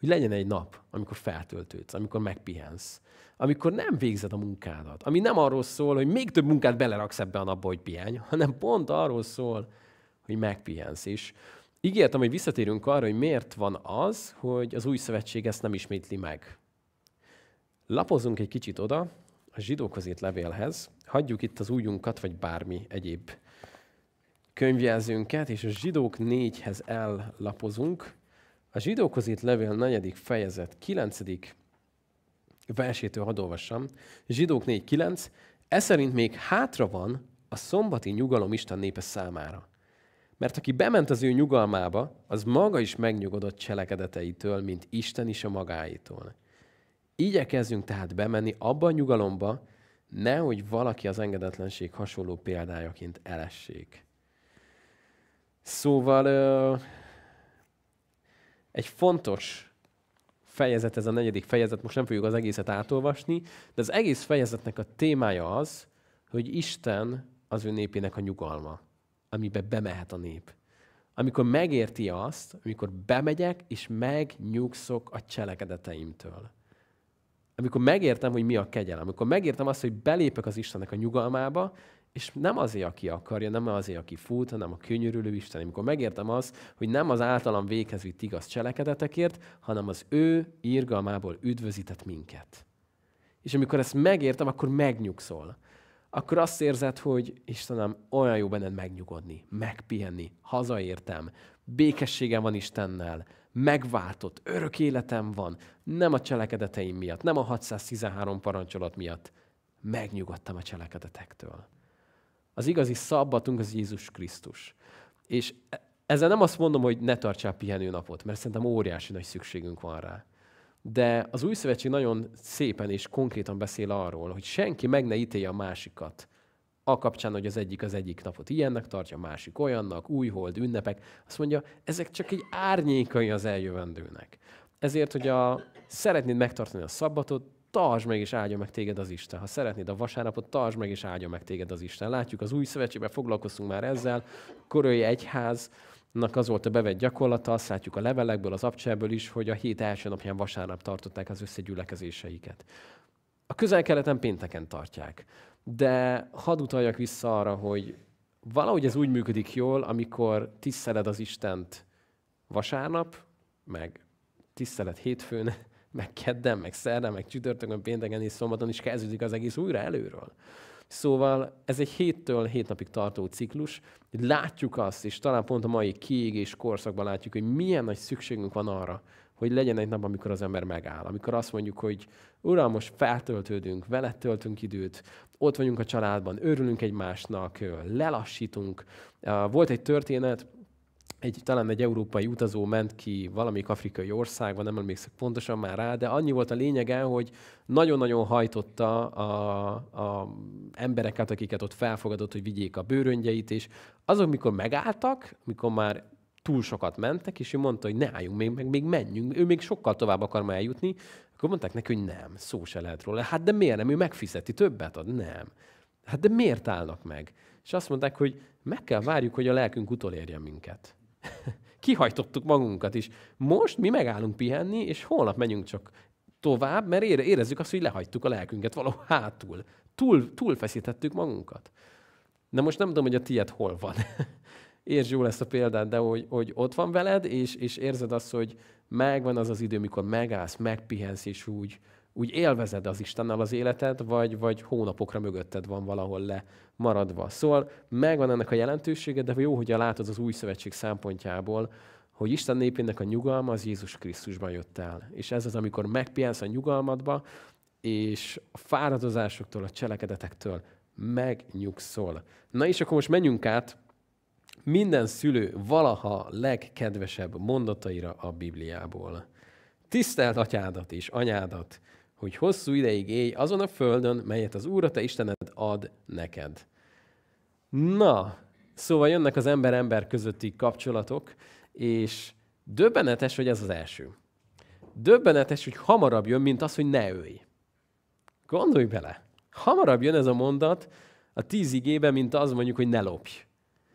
hogy legyen egy nap, amikor feltöltődsz, amikor megpihensz, amikor nem végzed a munkádat, ami nem arról szól, hogy még több munkát beleraksz ebbe a napba, hogy pihenj, hanem pont arról szól, hogy megpihensz is ígértem, hogy visszatérünk arra, hogy miért van az, hogy az új szövetség ezt nem ismétli meg. Lapozunk egy kicsit oda a zsidókhoz írt levélhez, hagyjuk itt az újunkat, vagy bármi egyéb könyvjelzőnket, és a zsidók négyhez ellapozunk. A zsidókhoz írt levél negyedik fejezet, kilencedik versétől hadd olvassam. Zsidók 4.9. Ez szerint még hátra van a szombati nyugalom Isten népe számára. Mert aki bement az ő nyugalmába, az maga is megnyugodott cselekedeteitől, mint Isten is a magáitól. Igyekezzünk tehát bemenni abba a nyugalomba, nehogy valaki az engedetlenség hasonló példájaként elessék. Szóval egy fontos fejezet, ez a negyedik fejezet, most nem fogjuk az egészet átolvasni, de az egész fejezetnek a témája az, hogy Isten az ő népének a nyugalma amibe bemehet a nép. Amikor megérti azt, amikor bemegyek, és megnyugszok a cselekedeteimtől. Amikor megértem, hogy mi a kegyelem. Amikor megértem azt, hogy belépek az Istennek a nyugalmába, és nem azért, aki akarja, nem azért, aki fut, hanem a könyörülő Isten. Amikor megértem azt, hogy nem az általam véghez vitt igaz cselekedetekért, hanem az ő írgalmából üdvözített minket. És amikor ezt megértem, akkor megnyugszol akkor azt érzed, hogy Istenem, olyan jó benned megnyugodni, megpihenni, hazaértem, békességem van Istennel, megváltott, örök életem van, nem a cselekedeteim miatt, nem a 613 parancsolat miatt, megnyugodtam a cselekedetektől. Az igazi szabbatunk az Jézus Krisztus. És e-, ezzel nem azt mondom, hogy ne tartsál napot, mert szerintem óriási nagy szükségünk van rá de az új szövetség nagyon szépen és konkrétan beszél arról, hogy senki meg ne ítélje a másikat a kapcsán, hogy az egyik az egyik napot ilyennek tartja, a másik olyannak, újhold, ünnepek. Azt mondja, ezek csak egy árnyékai az eljövendőnek. Ezért, hogy a, szeretnéd megtartani a szabbatot, tartsd meg és áldja meg téged az Isten. Ha szeretnéd a vasárnapot, tartsd meg és áldja meg téged az Isten. Látjuk, az új szövetségben foglalkoztunk már ezzel, korai egyház, nak az volt a bevett gyakorlata, azt látjuk a levelekből, az abcsából is, hogy a hét első napján vasárnap tartották az összegyülekezéseiket. A közel-keleten pénteken tartják. De hadd utaljak vissza arra, hogy valahogy ez úgy működik jól, amikor tiszteled az Istent vasárnap, meg tiszteled hétfőn, [LAUGHS] meg kedden, meg szerdán, meg csütörtökön, pénteken és szombaton is kezdődik az egész újra előről. Szóval ez egy héttől hét napig tartó ciklus. Látjuk azt, és talán pont a mai kiégés korszakban látjuk, hogy milyen nagy szükségünk van arra, hogy legyen egy nap, amikor az ember megáll. Amikor azt mondjuk, hogy uram, most feltöltődünk, veled töltünk időt, ott vagyunk a családban, örülünk egymásnak, lelassítunk. Volt egy történet, egy, talán egy európai utazó ment ki valamelyik afrikai országban, nem emlékszem pontosan már rá, de annyi volt a lényege, hogy nagyon-nagyon hajtotta a, a embereket, akiket ott felfogadott, hogy vigyék a bőröngyeit, és azok, mikor megálltak, mikor már túl sokat mentek, és ő mondta, hogy ne álljunk még, meg még menjünk, ő még sokkal tovább akar már eljutni, akkor mondták neki, hogy nem, szó se lehet róla. Hát de miért nem? Ő megfizeti, többet ad? Nem. Hát de miért állnak meg? És azt mondták, hogy meg kell várjuk, hogy a lelkünk utolérje minket. [LAUGHS] kihajtottuk magunkat is. Most mi megállunk pihenni, és holnap megyünk csak tovább, mert érezzük azt, hogy lehagytuk a lelkünket való hátul. Túl, túl feszítettük magunkat. Na most nem tudom, hogy a tiéd hol van. [LAUGHS] Értsd jól ezt a példát, de hogy, hogy ott van veled, és, és érzed azt, hogy megvan az az idő, mikor megállsz, megpihensz, és úgy, úgy élvezed az Istennel az életed, vagy, vagy hónapokra mögötted van valahol le maradva. Szóval megvan ennek a jelentősége, de jó, hogy látod az új szövetség szempontjából, hogy Isten népének a nyugalma az Jézus Krisztusban jött el. És ez az, amikor megpihensz a nyugalmadba, és a fáradozásoktól, a cselekedetektől megnyugszol. Na és akkor most menjünk át minden szülő valaha legkedvesebb mondataira a Bibliából. Tisztelt atyádat és anyádat, hogy hosszú ideig élj azon a földön, melyet az Úr a te Istened ad neked. Na, szóval jönnek az ember-ember közötti kapcsolatok, és döbbenetes, hogy ez az első. Döbbenetes, hogy hamarabb jön, mint az, hogy ne ölj. Gondolj bele! Hamarabb jön ez a mondat a tíz igében, mint az mondjuk, hogy ne lopj.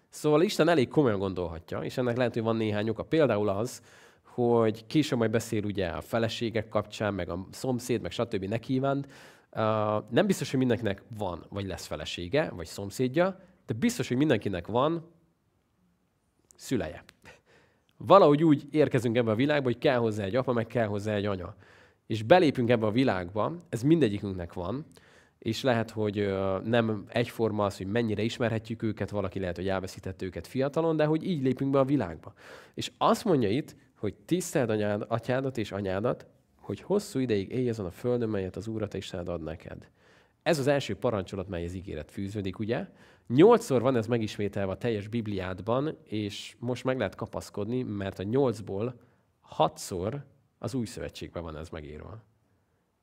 Szóval Isten elég komolyan gondolhatja, és ennek lehet, hogy van néhány oka. Például az, hogy később majd beszél ugye a feleségek kapcsán, meg a szomszéd, meg stb. ne kívánt. Uh, nem biztos, hogy mindenkinek van, vagy lesz felesége, vagy szomszédja, de biztos, hogy mindenkinek van szüleje. Valahogy úgy érkezünk ebbe a világba, hogy kell hozzá egy apa, meg kell hozzá egy anya. És belépünk ebbe a világba, ez mindegyikünknek van, és lehet, hogy nem egyforma az, hogy mennyire ismerhetjük őket, valaki lehet, hogy elveszített őket fiatalon, de hogy így lépünk be a világba. És azt mondja itt, hogy tiszteld anyád, atyádat és anyádat, hogy hosszú ideig élj azon a földön, melyet az Úr a te Istened ad neked. Ez az első parancsolat, mely az ígéret fűződik, ugye? Nyolcszor van ez megismételve a teljes Bibliádban, és most meg lehet kapaszkodni, mert a nyolcból hatszor az új szövetségben van ez megírva.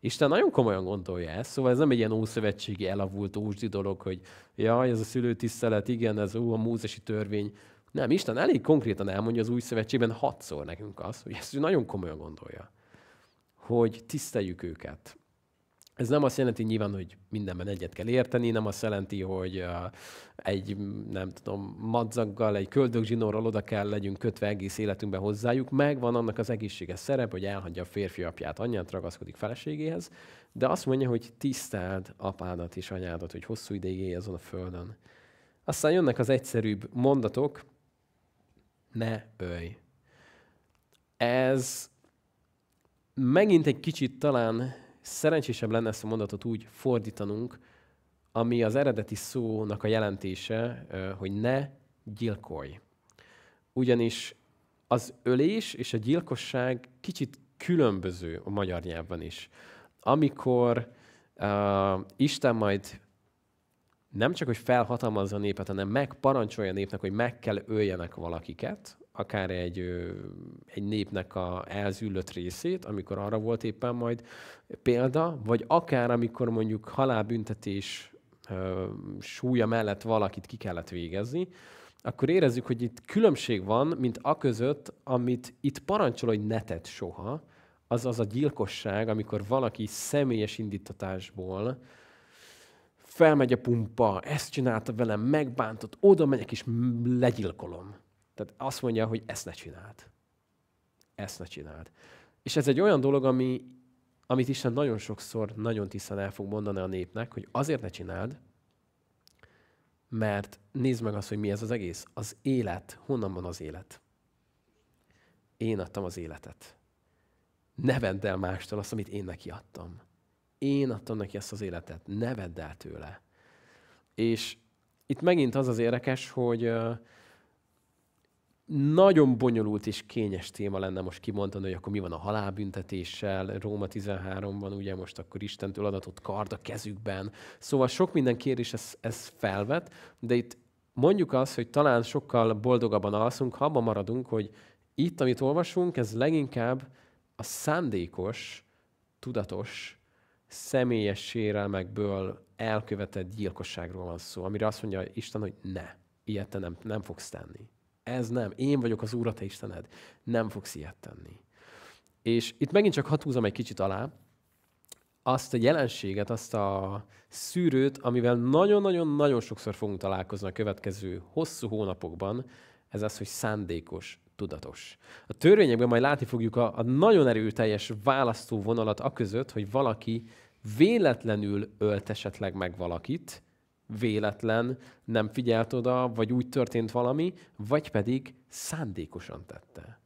Isten nagyon komolyan gondolja ezt, szóval ez nem egy ilyen ószövetségi elavult ózsdi dolog, hogy jaj, ez a szülőtisztelet, igen, ez ó, a mózesi törvény. Nem, Isten elég konkrétan elmondja az új szövetségben hatszor nekünk az, hogy ezt ő nagyon komolyan gondolja, hogy tiszteljük őket. Ez nem azt jelenti nyilván, hogy mindenben egyet kell érteni, nem azt jelenti, hogy egy, nem tudom, madzaggal, egy köldögzsinórral oda kell legyünk kötve egész életünkbe hozzájuk. Megvan annak az egészséges szerep, hogy elhagyja a férfi apját, anyját, ragaszkodik feleségéhez, de azt mondja, hogy tiszteld apádat és anyádat, hogy hosszú ideig élj azon a földön. Aztán jönnek az egyszerűbb mondatok, ne ölj. Ez megint egy kicsit talán szerencsésebb lenne ezt a mondatot úgy fordítanunk, ami az eredeti szónak a jelentése, hogy ne gyilkolj. Ugyanis az ölés és a gyilkosság kicsit különböző a magyar nyelvben is. Amikor uh, Isten majd nem csak, hogy felhatalmazza a népet, hanem megparancsolja a népnek, hogy meg kell öljenek valakiket, akár egy, egy népnek a elzüllött részét, amikor arra volt éppen majd példa, vagy akár amikor mondjuk halálbüntetés ö, súlya mellett valakit ki kellett végezni, akkor érezzük, hogy itt különbség van, mint a között, amit itt parancsol, hogy ne tett soha, az az a gyilkosság, amikor valaki személyes indítatásból felmegy a pumpa, ezt csinálta velem, megbántott, oda megyek és legyilkolom. Tehát azt mondja, hogy ezt ne csináld. Ezt ne csináld. És ez egy olyan dolog, ami, amit Isten nagyon sokszor, nagyon tisztán el fog mondani a népnek, hogy azért ne csináld, mert nézd meg azt, hogy mi ez az egész. Az élet, honnan van az élet? Én adtam az életet. Ne vedd el mástól azt, amit én neki adtam. Én adtam neki ezt az életet, ne vedd el tőle. És itt megint az az érdekes, hogy nagyon bonyolult és kényes téma lenne most kimondani, hogy akkor mi van a halálbüntetéssel, Róma 13-ban, ugye most akkor Istentől adatott kard a kezükben. Szóval sok minden kérdés ez, ez felvet, de itt mondjuk azt, hogy talán sokkal boldogabban alszunk, ha abban maradunk, hogy itt, amit olvasunk, ez leginkább a szándékos, tudatos személyes sérelmekből elkövetett gyilkosságról van szó, amire azt mondja Isten, hogy ne, ilyet te nem, nem fogsz tenni. Ez nem, én vagyok az Úr, a te Istened, nem fogsz ilyet tenni. És itt megint csak húzom egy kicsit alá, azt a jelenséget, azt a szűrőt, amivel nagyon-nagyon-nagyon sokszor fogunk találkozni a következő hosszú hónapokban, ez az, hogy szándékos tudatos. A törvényekben majd látni fogjuk a, a nagyon erőteljes vonalat a között, hogy valaki véletlenül ölt esetleg meg valakit, véletlen, nem figyelt oda, vagy úgy történt valami, vagy pedig szándékosan tette.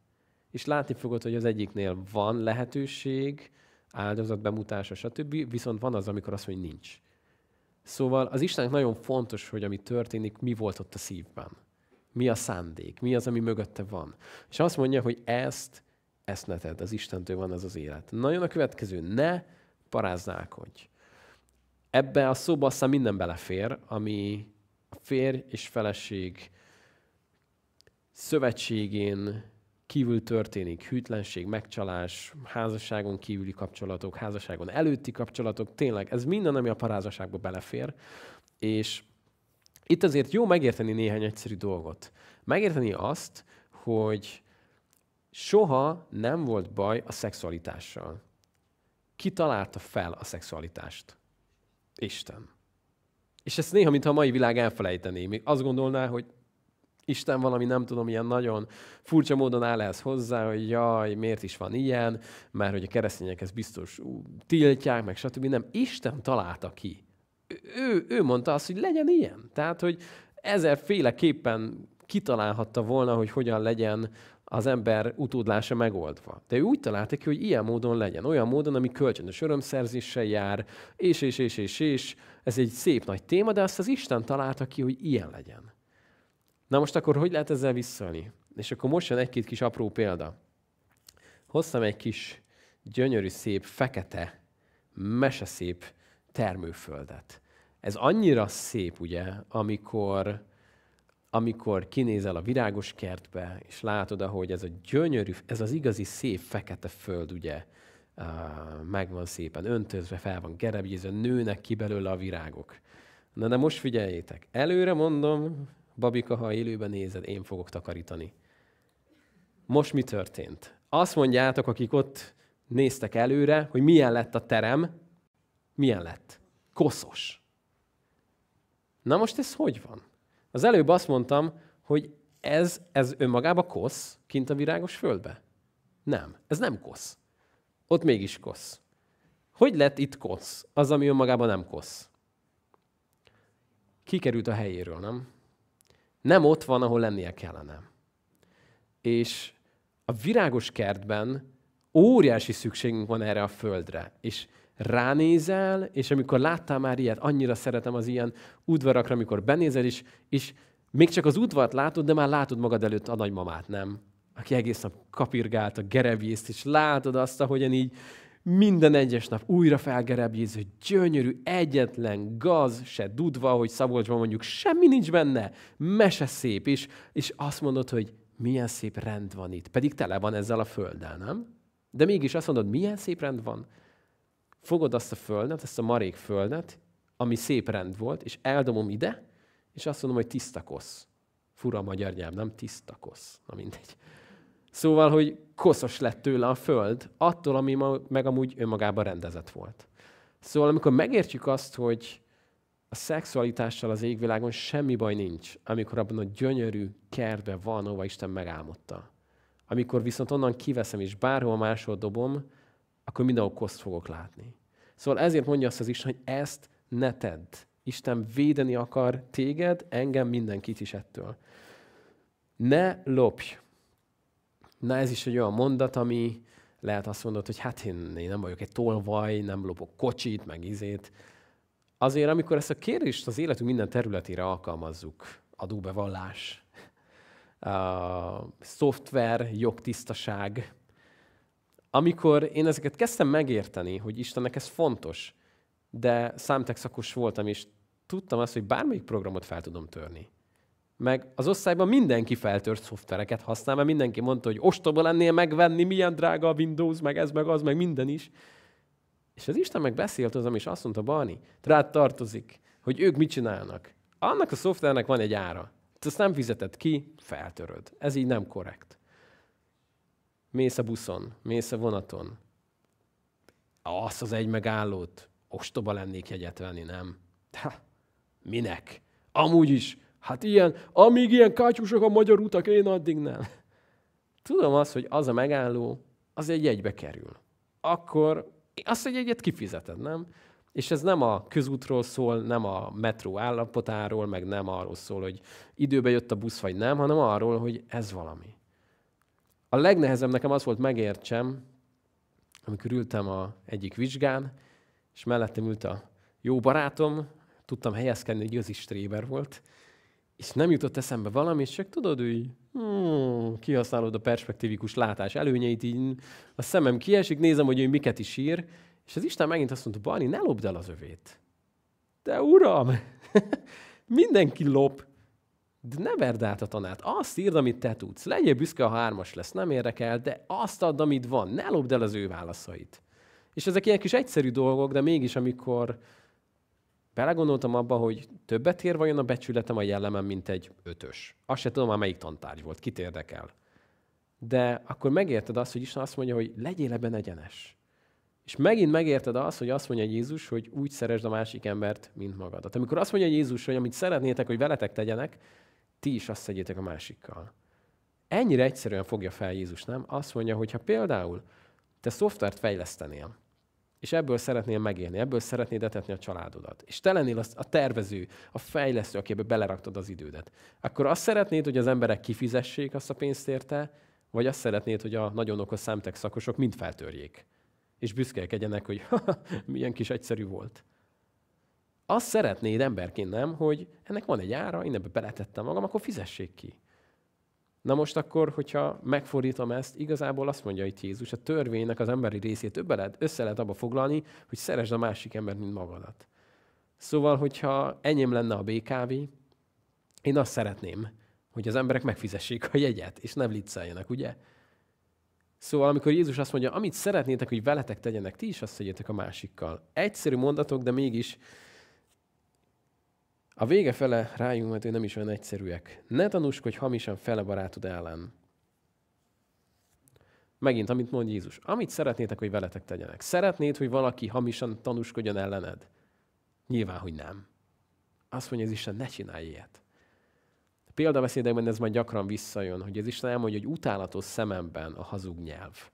És látni fogod, hogy az egyiknél van lehetőség, áldozat bemutása, stb., viszont van az, amikor az, hogy nincs. Szóval az Istennek nagyon fontos, hogy ami történik, mi volt ott a szívben. Mi a szándék? Mi az, ami mögötte van? És azt mondja, hogy ezt, ezt ne tedd, az Istentől van ez az élet. Nagyon a következő, ne paráználkodj. Ebbe a szóba aztán minden belefér, ami a férj és feleség szövetségén kívül történik, hűtlenség, megcsalás, házasságon kívüli kapcsolatok, házasságon előtti kapcsolatok, tényleg ez minden, ami a parázaságba belefér, és itt azért jó megérteni néhány egyszerű dolgot. Megérteni azt, hogy soha nem volt baj a szexualitással. Ki találta fel a szexualitást? Isten. És ezt néha, mintha a mai világ elfelejtené. Még azt gondolná, hogy Isten valami, nem tudom, ilyen nagyon furcsa módon áll ez hozzá, hogy jaj, miért is van ilyen, mert hogy a keresztények ezt biztos ú, tiltják, meg stb. Nem, Isten találta ki ő, ő mondta azt, hogy legyen ilyen. Tehát, hogy ezerféleképpen kitalálhatta volna, hogy hogyan legyen az ember utódlása megoldva. De ő úgy találta ki, hogy ilyen módon legyen, olyan módon, ami kölcsönös örömszerzéssel jár, és, és, és, és, és. Ez egy szép nagy téma, de azt az Isten találta ki, hogy ilyen legyen. Na most akkor hogy lehet ezzel visszaölni? És akkor most jön egy-két kis apró példa. Hoztam egy kis gyönyörű, szép, fekete, meseszép termőföldet. Ez annyira szép, ugye, amikor, amikor kinézel a virágos kertbe, és látod, ahogy ez a gyönyörű, ez az igazi szép fekete föld, ugye, uh, meg van szépen öntözve, fel van gerebjézve, nőnek ki belőle a virágok. Na de most figyeljétek, előre mondom, Babika, ha élőben nézed, én fogok takarítani. Most mi történt? Azt mondjátok, akik ott néztek előre, hogy milyen lett a terem, milyen lett? Koszos. Na most ez hogy van? Az előbb azt mondtam, hogy ez, ez önmagába kosz kint a virágos földbe. Nem, ez nem kosz. Ott mégis kosz. Hogy lett itt kosz? Az, ami önmagában nem kosz. Kikerült a helyéről, nem? Nem ott van, ahol lennie kellene. És a virágos kertben óriási szükségünk van erre a földre. És ránézel, és amikor láttál már ilyet, annyira szeretem az ilyen udvarakra, amikor benézel is, és még csak az udvart látod, de már látod magad előtt a nagymamát, nem? Aki egész nap kapirgált a gerebjészt, és látod azt, ahogyan így minden egyes nap újra felgerebjéz, hogy gyönyörű, egyetlen, gaz, se dudva, hogy Szabolcsban mondjuk semmi nincs benne, mese szép is, és azt mondod, hogy milyen szép rend van itt. Pedig tele van ezzel a földdel, nem? De mégis azt mondod, milyen szép rend van fogod azt a földet, ezt a marék földet, ami szép rend volt, és eldomom ide, és azt mondom, hogy tiszta kosz. Fura a magyar nyelv, nem? Tiszta kosz. Na mindegy. Szóval, hogy koszos lett tőle a föld, attól, ami ma, meg amúgy önmagában rendezett volt. Szóval, amikor megértjük azt, hogy a szexualitással az égvilágon semmi baj nincs, amikor abban a gyönyörű kertben van, ahova Isten megálmodta. Amikor viszont onnan kiveszem és bárhol máshol dobom, akkor mindenhol koszt fogok látni. Szóval ezért mondja azt az Isten, hogy ezt ne tedd. Isten védeni akar téged, engem, mindenkit is ettől. Ne lopj. Na ez is egy olyan mondat, ami lehet azt mondod, hogy hát én, én nem vagyok egy tolvaj, nem lopok kocsit, meg izét. Azért, amikor ezt a kérdést az életünk minden területére alkalmazzuk, adóbevallás, uh, szoftver, jogtisztaság, amikor én ezeket kezdtem megérteni, hogy Istennek ez fontos, de számtexakos voltam, és tudtam azt, hogy bármelyik programot fel tudom törni. Meg az osztályban mindenki feltört szoftvereket használ, mert mindenki mondta, hogy ostoba lennél megvenni, milyen drága a Windows, meg ez, meg az, meg minden is. És az Isten meg beszélt hozzám, és azt mondta, Barni, rád tartozik, hogy ők mit csinálnak. Annak a szoftvernek van egy ára. Te ezt nem fizeted ki, feltöröd. Ez így nem korrekt mész a buszon, mész a vonaton. Azt az egy megállót, ostoba lennék jegyet venni, nem? Ha, minek? Amúgy is, hát ilyen, amíg ilyen kátyúsak a magyar utak, én addig nem. Tudom azt, hogy az a megálló, az egy jegybe kerül. Akkor azt egy egyet kifizeted, nem? És ez nem a közútról szól, nem a metró állapotáról, meg nem arról szól, hogy időbe jött a busz vagy nem, hanem arról, hogy ez valami. A legnehezebb nekem az volt megértsem, amikor ültem a egyik vizsgán, és mellettem ült a jó barátom, tudtam helyezkedni, hogy az is stréber volt, és nem jutott eszembe valami, és csak tudod, hogy hmm, kihasználod a perspektívikus látás előnyeit, így a szemem kiesik, nézem, hogy ő miket is ír, és az Isten megint azt mondta, Bani, ne lopd el az övét. De uram, [LAUGHS] mindenki lop de ne verd át a tanát. Azt írd, amit te tudsz. Legyél büszke, ha hármas lesz, nem érdekel, de azt add, amit van. Ne lopd el az ő válaszait. És ezek ilyen kis egyszerű dolgok, de mégis amikor belegondoltam abba, hogy többet ér vajon a becsületem a jellemem, mint egy ötös. Azt se tudom már, melyik tantárgy volt, kit érdekel. De akkor megérted azt, hogy Isten azt mondja, hogy legyél ebben egyenes. És megint megérted azt, hogy azt mondja Jézus, hogy úgy szeresd a másik embert, mint magadat. Amikor azt mondja Jézus, hogy amit szeretnétek, hogy veletek tegyenek, ti is azt tegyétek a másikkal. Ennyire egyszerűen fogja fel Jézus, nem? Azt mondja, hogy ha például te szoftvert fejlesztenél, és ebből szeretnél megélni, ebből szeretnéd etetni a családodat, és te lennél az, a tervező, a fejlesztő, aki ebbe beleraktad az idődet, akkor azt szeretnéd, hogy az emberek kifizessék azt a pénzt érte, vagy azt szeretnéd, hogy a nagyon okos számtek szakosok mind feltörjék, és büszkélkedjenek, hogy [LAUGHS] milyen kis egyszerű volt azt szeretnéd emberként nem, hogy ennek van egy ára, én ebbe beletettem magam, akkor fizessék ki. Na most akkor, hogyha megfordítom ezt, igazából azt mondja itt Jézus, a törvénynek az emberi részét többe lehet, össze lehet abba foglalni, hogy szeresd a másik ember, mint magadat. Szóval, hogyha enyém lenne a BKV, én azt szeretném, hogy az emberek megfizessék a jegyet, és nem licceljenek, ugye? Szóval, amikor Jézus azt mondja, amit szeretnétek, hogy veletek tegyenek, ti is azt tegyétek a másikkal. Egyszerű mondatok, de mégis a vége fele rájunk, mert ő nem is olyan egyszerűek. Ne tanúskodj hamisan fele barátod ellen. Megint, amit mond Jézus. Amit szeretnétek, hogy veletek tegyenek. Szeretnéd, hogy valaki hamisan tanúskodjon ellened? Nyilván, hogy nem. Azt mondja az Isten, ne csinálj ilyet. Példaveszédekben ez majd gyakran visszajön, hogy az Isten elmondja, hogy utálatos szememben a hazug nyelv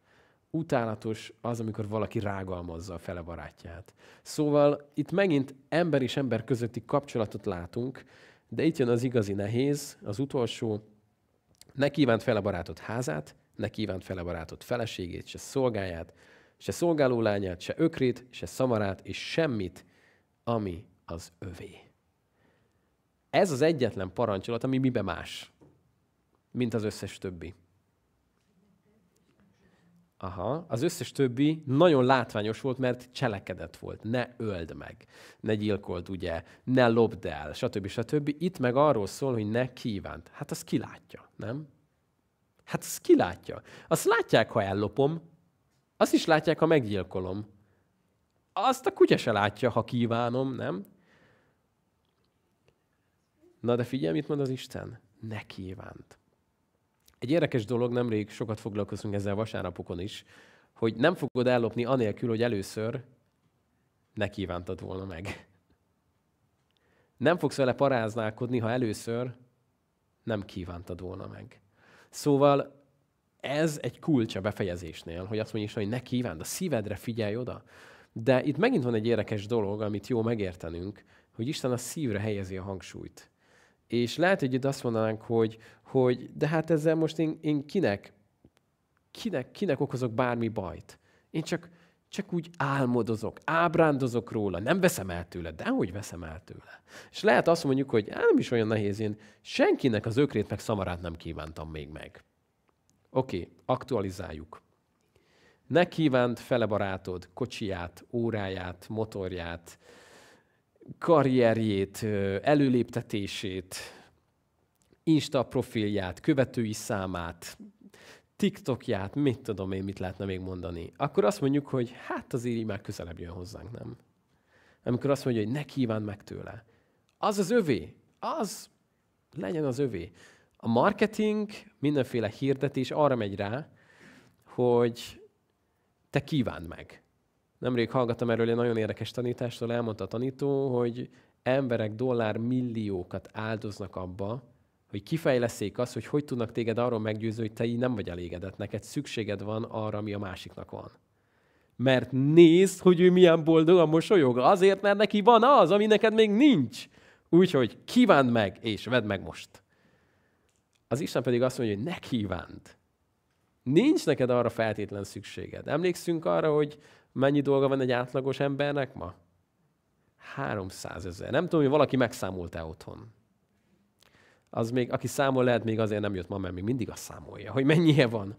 utálatos az, amikor valaki rágalmazza a fele barátját. Szóval itt megint ember és ember közötti kapcsolatot látunk, de itt jön az igazi nehéz, az utolsó, ne kívánt fele barátot házát, ne kívánt fele barátot feleségét, se szolgáját, se lányát, se ökrét, se szamarát, és semmit, ami az övé. Ez az egyetlen parancsolat, ami mibe más, mint az összes többi. Aha, az összes többi nagyon látványos volt, mert cselekedet volt. Ne öld meg, ne gyilkold, ugye, ne lopd el, stb. stb. Itt meg arról szól, hogy ne kívánt. Hát az kilátja, nem? Hát az kilátja. Azt látják, ha ellopom, azt is látják, ha meggyilkolom. Azt a kutya se látja, ha kívánom, nem? Na de figyelj, mit mond az Isten? Ne kívánt. Egy érdekes dolog, nemrég sokat foglalkozunk ezzel vasárnapokon is, hogy nem fogod ellopni anélkül, hogy először ne kívántad volna meg. Nem fogsz vele paráználkodni, ha először nem kívántad volna meg. Szóval ez egy kulcs a befejezésnél, hogy azt mondjuk, hogy ne kívánd, a szívedre figyelj oda. De itt megint van egy érdekes dolog, amit jó megértenünk, hogy Isten a szívre helyezi a hangsúlyt. És lehet, hogy itt azt mondanánk, hogy, hogy de hát ezzel most én, én kinek, kinek, kinek okozok bármi bajt. Én csak, csak úgy álmodozok, ábrándozok róla, nem veszem el tőle, de hogy veszem el tőle. És lehet azt mondjuk, hogy á, nem is olyan nehéz, én senkinek az ökrét meg szamarát nem kívántam még meg. Oké, okay, aktualizáljuk. Ne kívánt fele barátod kocsiját, óráját, motorját, karrierjét, előléptetését, Insta profilját, követői számát, TikTokját, mit tudom én, mit lehetne még mondani, akkor azt mondjuk, hogy hát az így már közelebb jön hozzánk, nem? Amikor azt mondja, hogy ne kíván meg tőle. Az az övé. Az legyen az övé. A marketing, mindenféle hirdetés arra megy rá, hogy te kívánd meg. Nemrég hallgattam erről egy nagyon érdekes tanítástól, elmondta a tanító, hogy emberek dollár milliókat áldoznak abba, hogy kifejleszék azt, hogy hogy tudnak téged arról meggyőzni, hogy te így nem vagy elégedett, neked szükséged van arra, ami a másiknak van. Mert nézd, hogy ő milyen a mosolyog. Azért, mert neki van az, ami neked még nincs. Úgyhogy kívánd meg, és vedd meg most. Az Isten pedig azt mondja, hogy ne kívánd. Nincs neked arra feltétlen szükséged. Emlékszünk arra, hogy Mennyi dolga van egy átlagos embernek ma? 300 ezer. Nem tudom, hogy valaki megszámolt-e otthon. Az még, aki számol lehet, még azért nem jött ma, mert még mindig azt számolja, hogy mennyie van.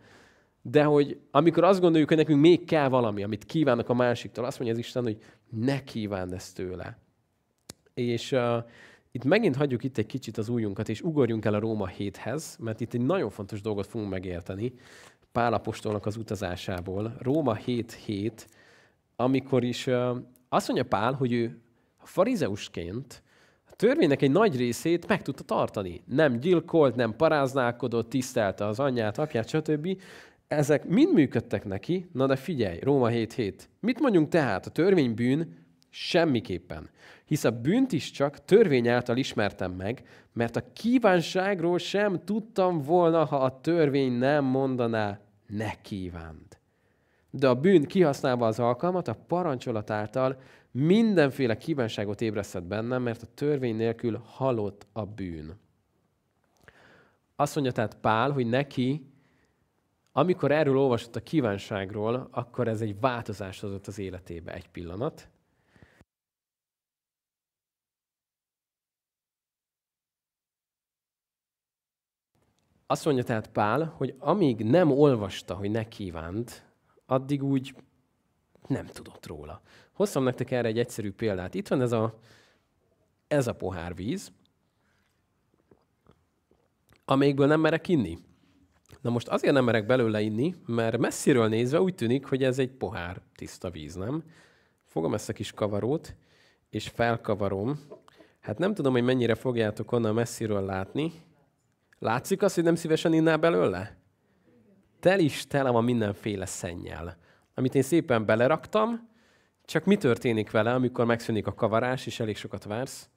De hogy amikor azt gondoljuk, hogy nekünk még kell valami, amit kívánnak a másiktól, azt mondja az Isten, hogy ne kívánd ezt tőle. És uh, itt megint hagyjuk itt egy kicsit az újunkat, és ugorjunk el a Róma héthez, mert itt egy nagyon fontos dolgot fogunk megérteni Pálapostolnak az utazásából. Róma 7, amikor is azt mondja Pál, hogy ő farizeusként a törvénynek egy nagy részét meg tudta tartani. Nem gyilkolt, nem paráználkodott, tisztelte az anyját, apját, stb. Ezek mind működtek neki, na de figyelj, Róma 7.7. Mit mondjunk tehát? A törvény bűn Semmiképpen. Hisz a bűnt is csak törvény által ismertem meg, mert a kívánságról sem tudtam volna, ha a törvény nem mondaná, ne kívánt de a bűn kihasználva az alkalmat, a parancsolat által mindenféle kívánságot ébresztett bennem, mert a törvény nélkül halott a bűn. Azt mondja tehát Pál, hogy neki, amikor erről olvasott a kívánságról, akkor ez egy változást adott az életébe. Egy pillanat. Azt mondja tehát Pál, hogy amíg nem olvasta, hogy ne kívánt, addig úgy nem tudott róla. Hoztam nektek erre egy egyszerű példát. Itt van ez a, ez a pohár víz, amelyikből nem merek inni. Na most azért nem merek belőle inni, mert messziről nézve úgy tűnik, hogy ez egy pohár tiszta víz, nem? Fogom ezt a kis kavarót, és felkavarom. Hát nem tudom, hogy mennyire fogjátok onnan messziről látni. Látszik azt, hogy nem szívesen innál belőle? tel is tele van mindenféle szennyel, amit én szépen beleraktam, csak mi történik vele, amikor megszűnik a kavarás, és elég sokat vársz?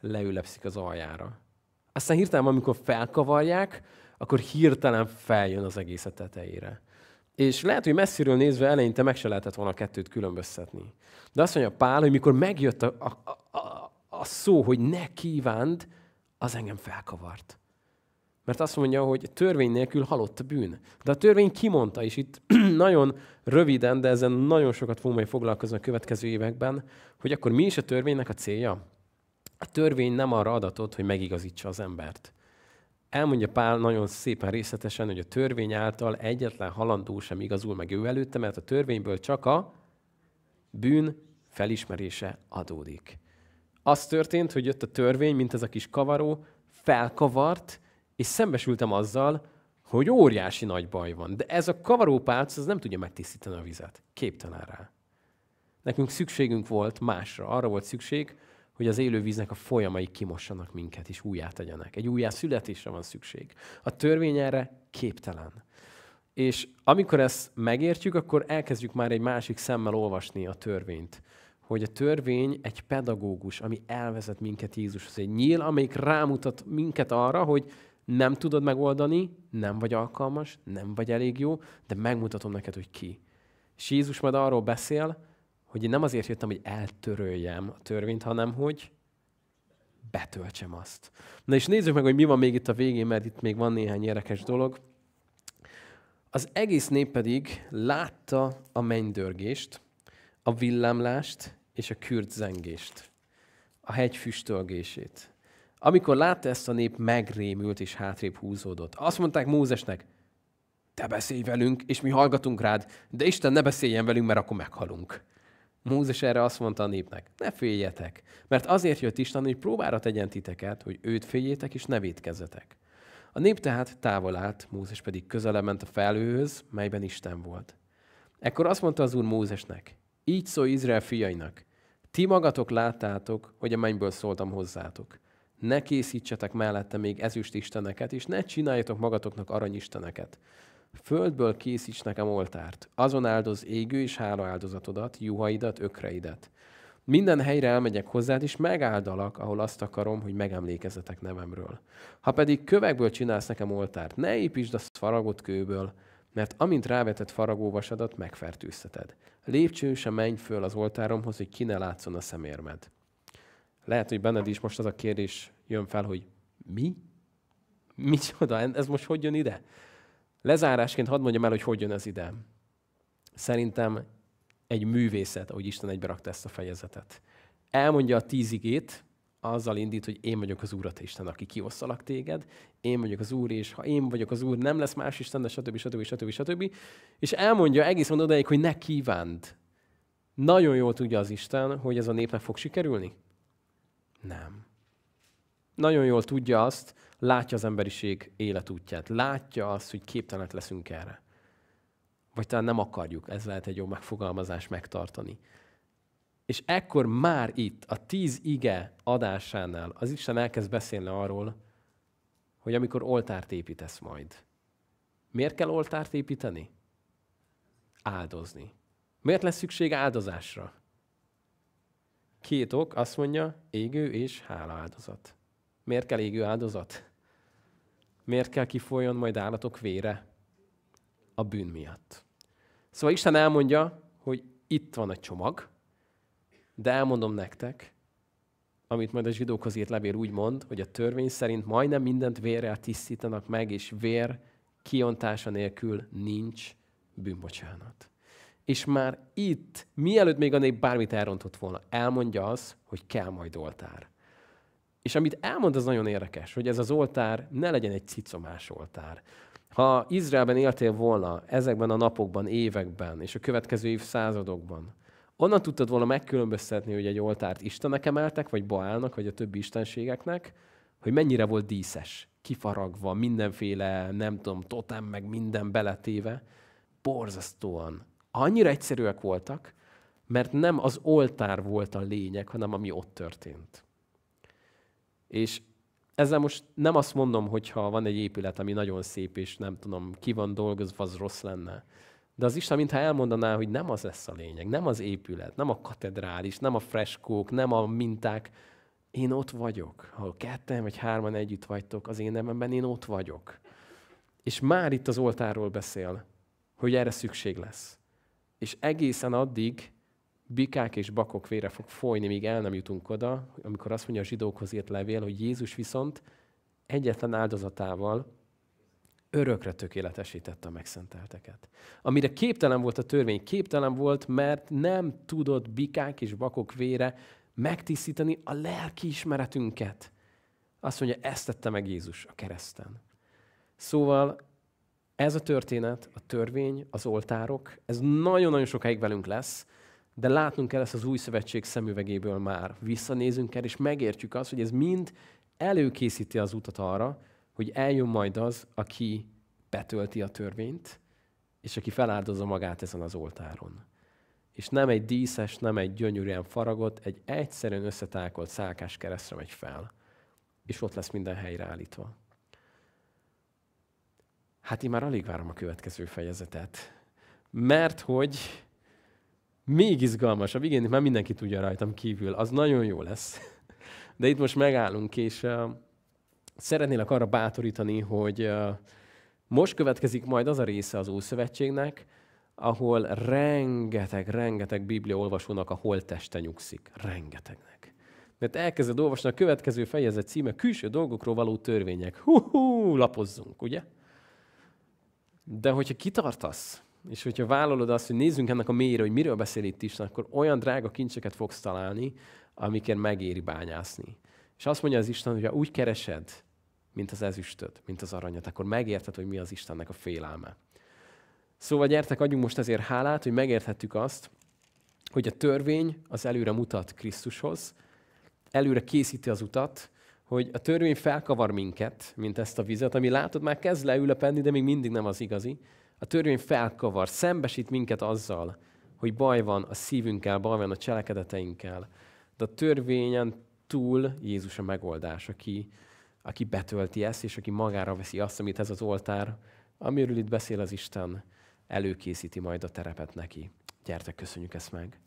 Leülepszik az aljára. Aztán hirtelen, amikor felkavarják, akkor hirtelen feljön az egész a tetejére. És lehet, hogy messziről nézve eleinte meg se lehetett volna a kettőt különböztetni. De azt mondja Pál, hogy mikor megjött a, a, a, a szó, hogy ne kívánd, az engem felkavart mert azt mondja, hogy törvény nélkül halott a bűn. De a törvény kimondta is itt [CLEARS THROAT] nagyon röviden, de ezen nagyon sokat fogunk majd foglalkozni a következő években, hogy akkor mi is a törvénynek a célja? A törvény nem arra adatott, hogy megigazítsa az embert. Elmondja Pál nagyon szépen részletesen, hogy a törvény által egyetlen halandó sem igazul meg ő előtte, mert a törvényből csak a bűn felismerése adódik. Az történt, hogy jött a törvény, mint ez a kis kavaró, felkavart, és szembesültem azzal, hogy óriási nagy baj van. De ez a kavarópálc, az nem tudja megtisztítani a vizet. Képtelen rá. Nekünk szükségünk volt másra. Arra volt szükség, hogy az élő víznek a folyamai kimossanak minket, és újját tegyenek. Egy újjá születésre van szükség. A törvény erre képtelen. És amikor ezt megértjük, akkor elkezdjük már egy másik szemmel olvasni a törvényt. Hogy a törvény egy pedagógus, ami elvezet minket Jézushoz. Egy nyíl, amelyik rámutat minket arra, hogy nem tudod megoldani, nem vagy alkalmas, nem vagy elég jó, de megmutatom neked, hogy ki. És Jézus majd arról beszél, hogy én nem azért jöttem, hogy eltöröljem a törvényt, hanem hogy betöltsem azt. Na és nézzük meg, hogy mi van még itt a végén, mert itt még van néhány érdekes dolog. Az egész nép pedig látta a mennydörgést, a villámlást és a kürt zengést, a hegy füstölgését. Amikor látta ezt a nép, megrémült és hátrébb húzódott. Azt mondták Mózesnek, te beszélj velünk, és mi hallgatunk rád, de Isten ne beszéljen velünk, mert akkor meghalunk. Mózes erre azt mondta a népnek, ne féljetek, mert azért jött Isten, hogy próbára tegyen titeket, hogy őt féljétek és ne védkezzetek. A nép tehát távol állt, Mózes pedig közelebb ment a felőhöz, melyben Isten volt. Ekkor azt mondta az úr Mózesnek, így szól Izrael fiainak, ti magatok láttátok, hogy a mennyből szóltam hozzátok ne készítsetek mellette még ezüst isteneket, és ne csináljatok magatoknak aranyisteneket. Földből készíts nekem oltárt, azon áldoz égő és hála áldozatodat, juhaidat, ökreidet. Minden helyre elmegyek hozzád, és megáldalak, ahol azt akarom, hogy megemlékezzetek nevemről. Ha pedig kövekből csinálsz nekem oltárt, ne építsd azt faragott kőből, mert amint rávetett faragóvasadat, megfertőzteted. Lépcsőn sem menj föl az oltáromhoz, hogy ki ne látszon a szemérmed. Lehet, hogy benned is most az a kérdés jön fel, hogy mi? Micsoda? Ez most hogy jön ide? Lezárásként hadd mondjam el, hogy hogy jön ez ide. Szerintem egy művészet, ahogy Isten egyberakta ezt a fejezetet. Elmondja a tízigét, azzal indít, hogy én vagyok az Úr, a te Isten, aki kioszalak téged, én vagyok az Úr, és ha én vagyok az Úr, nem lesz más Isten, de stb. stb. stb. stb. És elmondja mondod odáig, hogy ne kívánd. Nagyon jól tudja az Isten, hogy ez a népnek fog sikerülni. Nem. Nagyon jól tudja azt, látja az emberiség életútját, látja azt, hogy képtelenek leszünk erre. Vagy talán nem akarjuk, ez lehet egy jó megfogalmazás megtartani. És ekkor már itt, a tíz ige adásánál az Isten elkezd beszélni arról, hogy amikor oltárt építesz majd. Miért kell oltárt építeni? Áldozni. Miért lesz szükség áldozásra? Két ok, azt mondja, égő és hála áldozat. Miért kell égő áldozat? Miért kell kifolyjon majd állatok vére? A bűn miatt. Szóval Isten elmondja, hogy itt van egy csomag, de elmondom nektek, amit majd a zsidókhoz írt levél úgy mond, hogy a törvény szerint majdnem mindent vérrel tisztítanak meg, és vér kiontása nélkül nincs bűnbocsánat és már itt, mielőtt még a nép bármit elrontott volna, elmondja az, hogy kell majd oltár. És amit elmond, az nagyon érdekes, hogy ez az oltár ne legyen egy cicomás oltár. Ha Izraelben éltél volna ezekben a napokban, években és a következő évszázadokban, onnan tudtad volna megkülönböztetni, hogy egy oltárt Istenek emeltek, vagy Baálnak, vagy a többi istenségeknek, hogy mennyire volt díszes, kifaragva, mindenféle, nem tudom, totem, meg minden beletéve, borzasztóan Annyira egyszerűek voltak, mert nem az oltár volt a lényeg, hanem ami ott történt. És ezzel most nem azt mondom, hogy ha van egy épület, ami nagyon szép, és nem tudom, ki van dolgozva, az rossz lenne. De az Isten, mintha elmondaná, hogy nem az lesz a lényeg, nem az épület, nem a katedrális, nem a freskók, nem a minták. Én ott vagyok. Ha ketten vagy hárman együtt vagytok az én nememben én ott vagyok. És már itt az oltárról beszél, hogy erre szükség lesz és egészen addig bikák és bakok vére fog folyni, míg el nem jutunk oda, amikor azt mondja a zsidókhoz írt levél, hogy Jézus viszont egyetlen áldozatával örökre tökéletesítette a megszentelteket. Amire képtelen volt a törvény, képtelen volt, mert nem tudott bikák és bakok vére megtisztítani a lelki ismeretünket. Azt mondja, ezt tette meg Jézus a kereszten. Szóval ez a történet, a törvény, az oltárok, ez nagyon-nagyon sokáig velünk lesz, de látnunk kell ezt az új szövetség szemüvegéből már. Visszanézünk el, és megértjük azt, hogy ez mind előkészíti az utat arra, hogy eljön majd az, aki betölti a törvényt, és aki feláldozza magát ezen az oltáron. És nem egy díszes, nem egy gyönyörűen faragott, egy egyszerűen összetákolt szálkás keresztre megy fel. És ott lesz minden helyreállítva. Hát én már alig várom a következő fejezetet. Mert hogy még izgalmasabb, igen, már mindenki tudja rajtam kívül, az nagyon jó lesz. De itt most megállunk, és uh, szeretnélek arra bátorítani, hogy uh, most következik majd az a része az Ószövetségnek, ahol rengeteg, rengeteg bibliaolvasónak a holteste nyugszik. Rengetegnek. Mert elkezded olvasni a következő fejezet címe külső dolgokról való törvények. Hú, hú lapozzunk, ugye? De hogyha kitartasz, és hogyha vállalod azt, hogy nézzünk ennek a mélyére, hogy miről beszél itt Isten, akkor olyan drága kincseket fogsz találni, amiket megéri bányászni. És azt mondja az Isten, hogy ha úgy keresed, mint az ezüstöt, mint az aranyat, akkor megérted, hogy mi az Istennek a félelme. Szóval gyertek, adjunk most ezért hálát, hogy megérthettük azt, hogy a törvény az előre mutat Krisztushoz, előre készíti az utat, hogy a törvény felkavar minket, mint ezt a vizet, ami látod, már kezd leülepenni, de még mindig nem az igazi. A törvény felkavar, szembesít minket azzal, hogy baj van a szívünkkel, baj van a cselekedeteinkkel. De a törvényen túl Jézus a megoldás, aki, aki betölti ezt, és aki magára veszi azt, amit ez az oltár, amiről itt beszél az Isten, előkészíti majd a terepet neki. Gyertek, köszönjük ezt meg.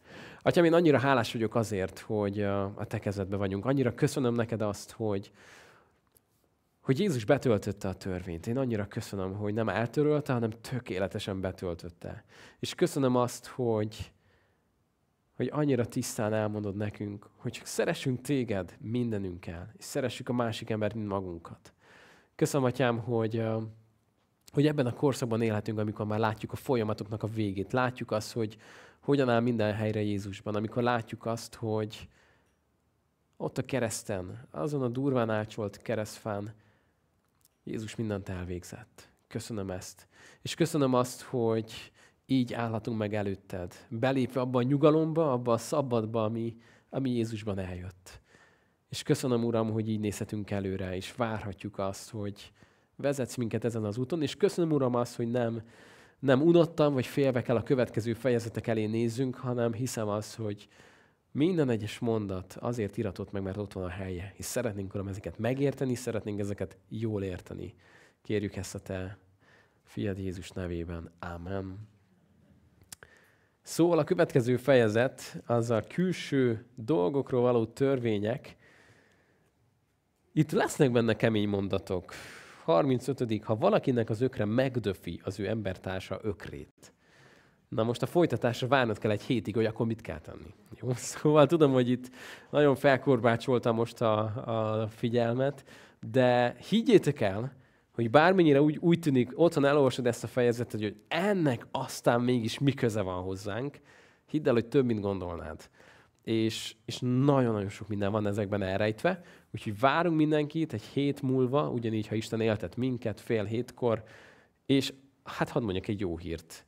Atyám, én annyira hálás vagyok azért, hogy a te kezedbe vagyunk. Annyira köszönöm neked azt, hogy, hogy Jézus betöltötte a törvényt. Én annyira köszönöm, hogy nem eltörölte, hanem tökéletesen betöltötte. És köszönöm azt, hogy, hogy annyira tisztán elmondod nekünk, hogy csak szeressünk téged mindenünkkel, és szeressük a másik embert, mint magunkat. Köszönöm, atyám, hogy, hogy ebben a korszakban élhetünk, amikor már látjuk a folyamatoknak a végét. Látjuk azt, hogy hogyan áll minden helyre Jézusban. Amikor látjuk azt, hogy ott a kereszten, azon a durván ácsolt keresztfán Jézus mindent elvégzett. Köszönöm ezt. És köszönöm azt, hogy így állhatunk meg előtted. Belépve abba a nyugalomba, abba a szabadba, ami, ami Jézusban eljött. És köszönöm, Uram, hogy így nézhetünk előre, és várhatjuk azt, hogy, vezetsz minket ezen az úton, és köszönöm, Uram, azt, hogy nem, nem unottam, vagy félve kell a következő fejezetek elé nézzünk, hanem hiszem az, hogy minden egyes mondat azért iratott meg, mert ott van a helye, és szeretnénk, Uram, ezeket megérteni, szeretnénk ezeket jól érteni. Kérjük ezt a Te fiad Jézus nevében. Ámen. Szóval a következő fejezet az a külső dolgokról való törvények. Itt lesznek benne kemény mondatok 35. Ha valakinek az ökre megdöfi az ő embertársa ökrét. Na most a folytatásra várnod kell egy hétig, hogy akkor mit kell tenni. Jó? [LAUGHS] Szóval tudom, hogy itt nagyon felkorbácsolta most a, a figyelmet, de higgyétek el, hogy bármennyire úgy, úgy tűnik, otthon elolvasod ezt a fejezetet, hogy ennek aztán mégis mi köze van hozzánk, hidd el, hogy több, mint gondolnád és, és nagyon-nagyon sok minden van ezekben elrejtve, úgyhogy várunk mindenkit egy hét múlva, ugyanígy, ha Isten éltet minket fél hétkor, és hát hadd mondjak egy jó hírt.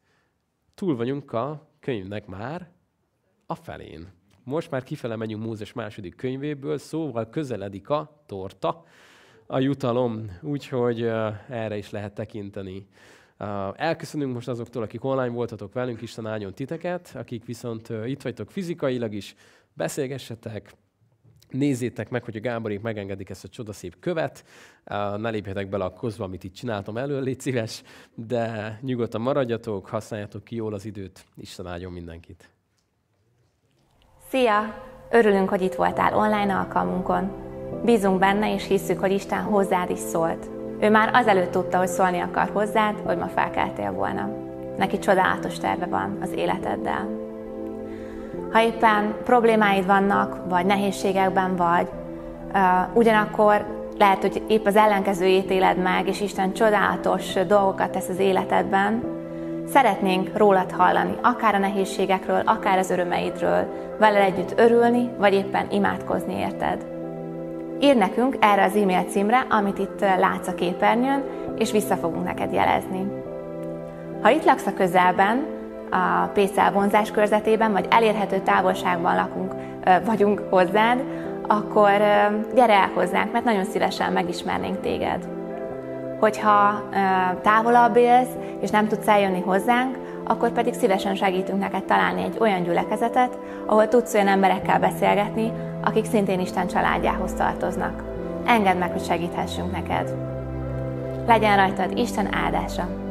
Túl vagyunk a könyvnek már a felén. Most már kifele megyünk Mózes második könyvéből, szóval közeledik a torta, a jutalom, úgyhogy erre is lehet tekinteni. Elköszönünk most azoktól, akik online voltatok velünk, Isten áldjon titeket, akik viszont itt vagytok fizikailag is, beszélgessetek, nézzétek meg, hogy a Gáborék megengedik ezt a csodaszép követ, ne lépjetek bele a kozba, amit itt csináltam elő, légy szíves, de nyugodtan maradjatok, használjátok ki jól az időt, Isten áldjon mindenkit. Szia! Örülünk, hogy itt voltál online alkalmunkon. Bízunk benne, és hiszük, hogy Isten hozzád is szólt. Ő már azelőtt tudta, hogy szólni akar hozzád, hogy ma felkeltél volna. Neki csodálatos terve van az életeddel. Ha éppen problémáid vannak, vagy nehézségekben vagy, uh, ugyanakkor lehet, hogy épp az ellenkezőjét éled meg, és Isten csodálatos dolgokat tesz az életedben, szeretnénk rólad hallani, akár a nehézségekről, akár az örömeidről, vele együtt örülni, vagy éppen imádkozni érted. Ír nekünk erre az e-mail címre, amit itt látsz a képernyőn, és vissza fogunk neked jelezni. Ha itt laksz a közelben, a PCL vonzás körzetében, vagy elérhető távolságban lakunk, vagyunk hozzád, akkor gyere el hozzánk, mert nagyon szívesen megismernénk téged. Hogyha távolabb élsz, és nem tudsz eljönni hozzánk, akkor pedig szívesen segítünk neked találni egy olyan gyülekezetet, ahol tudsz olyan emberekkel beszélgetni, akik szintén Isten családjához tartoznak. Engedd meg, hogy segíthessünk neked. Legyen rajtad Isten áldása!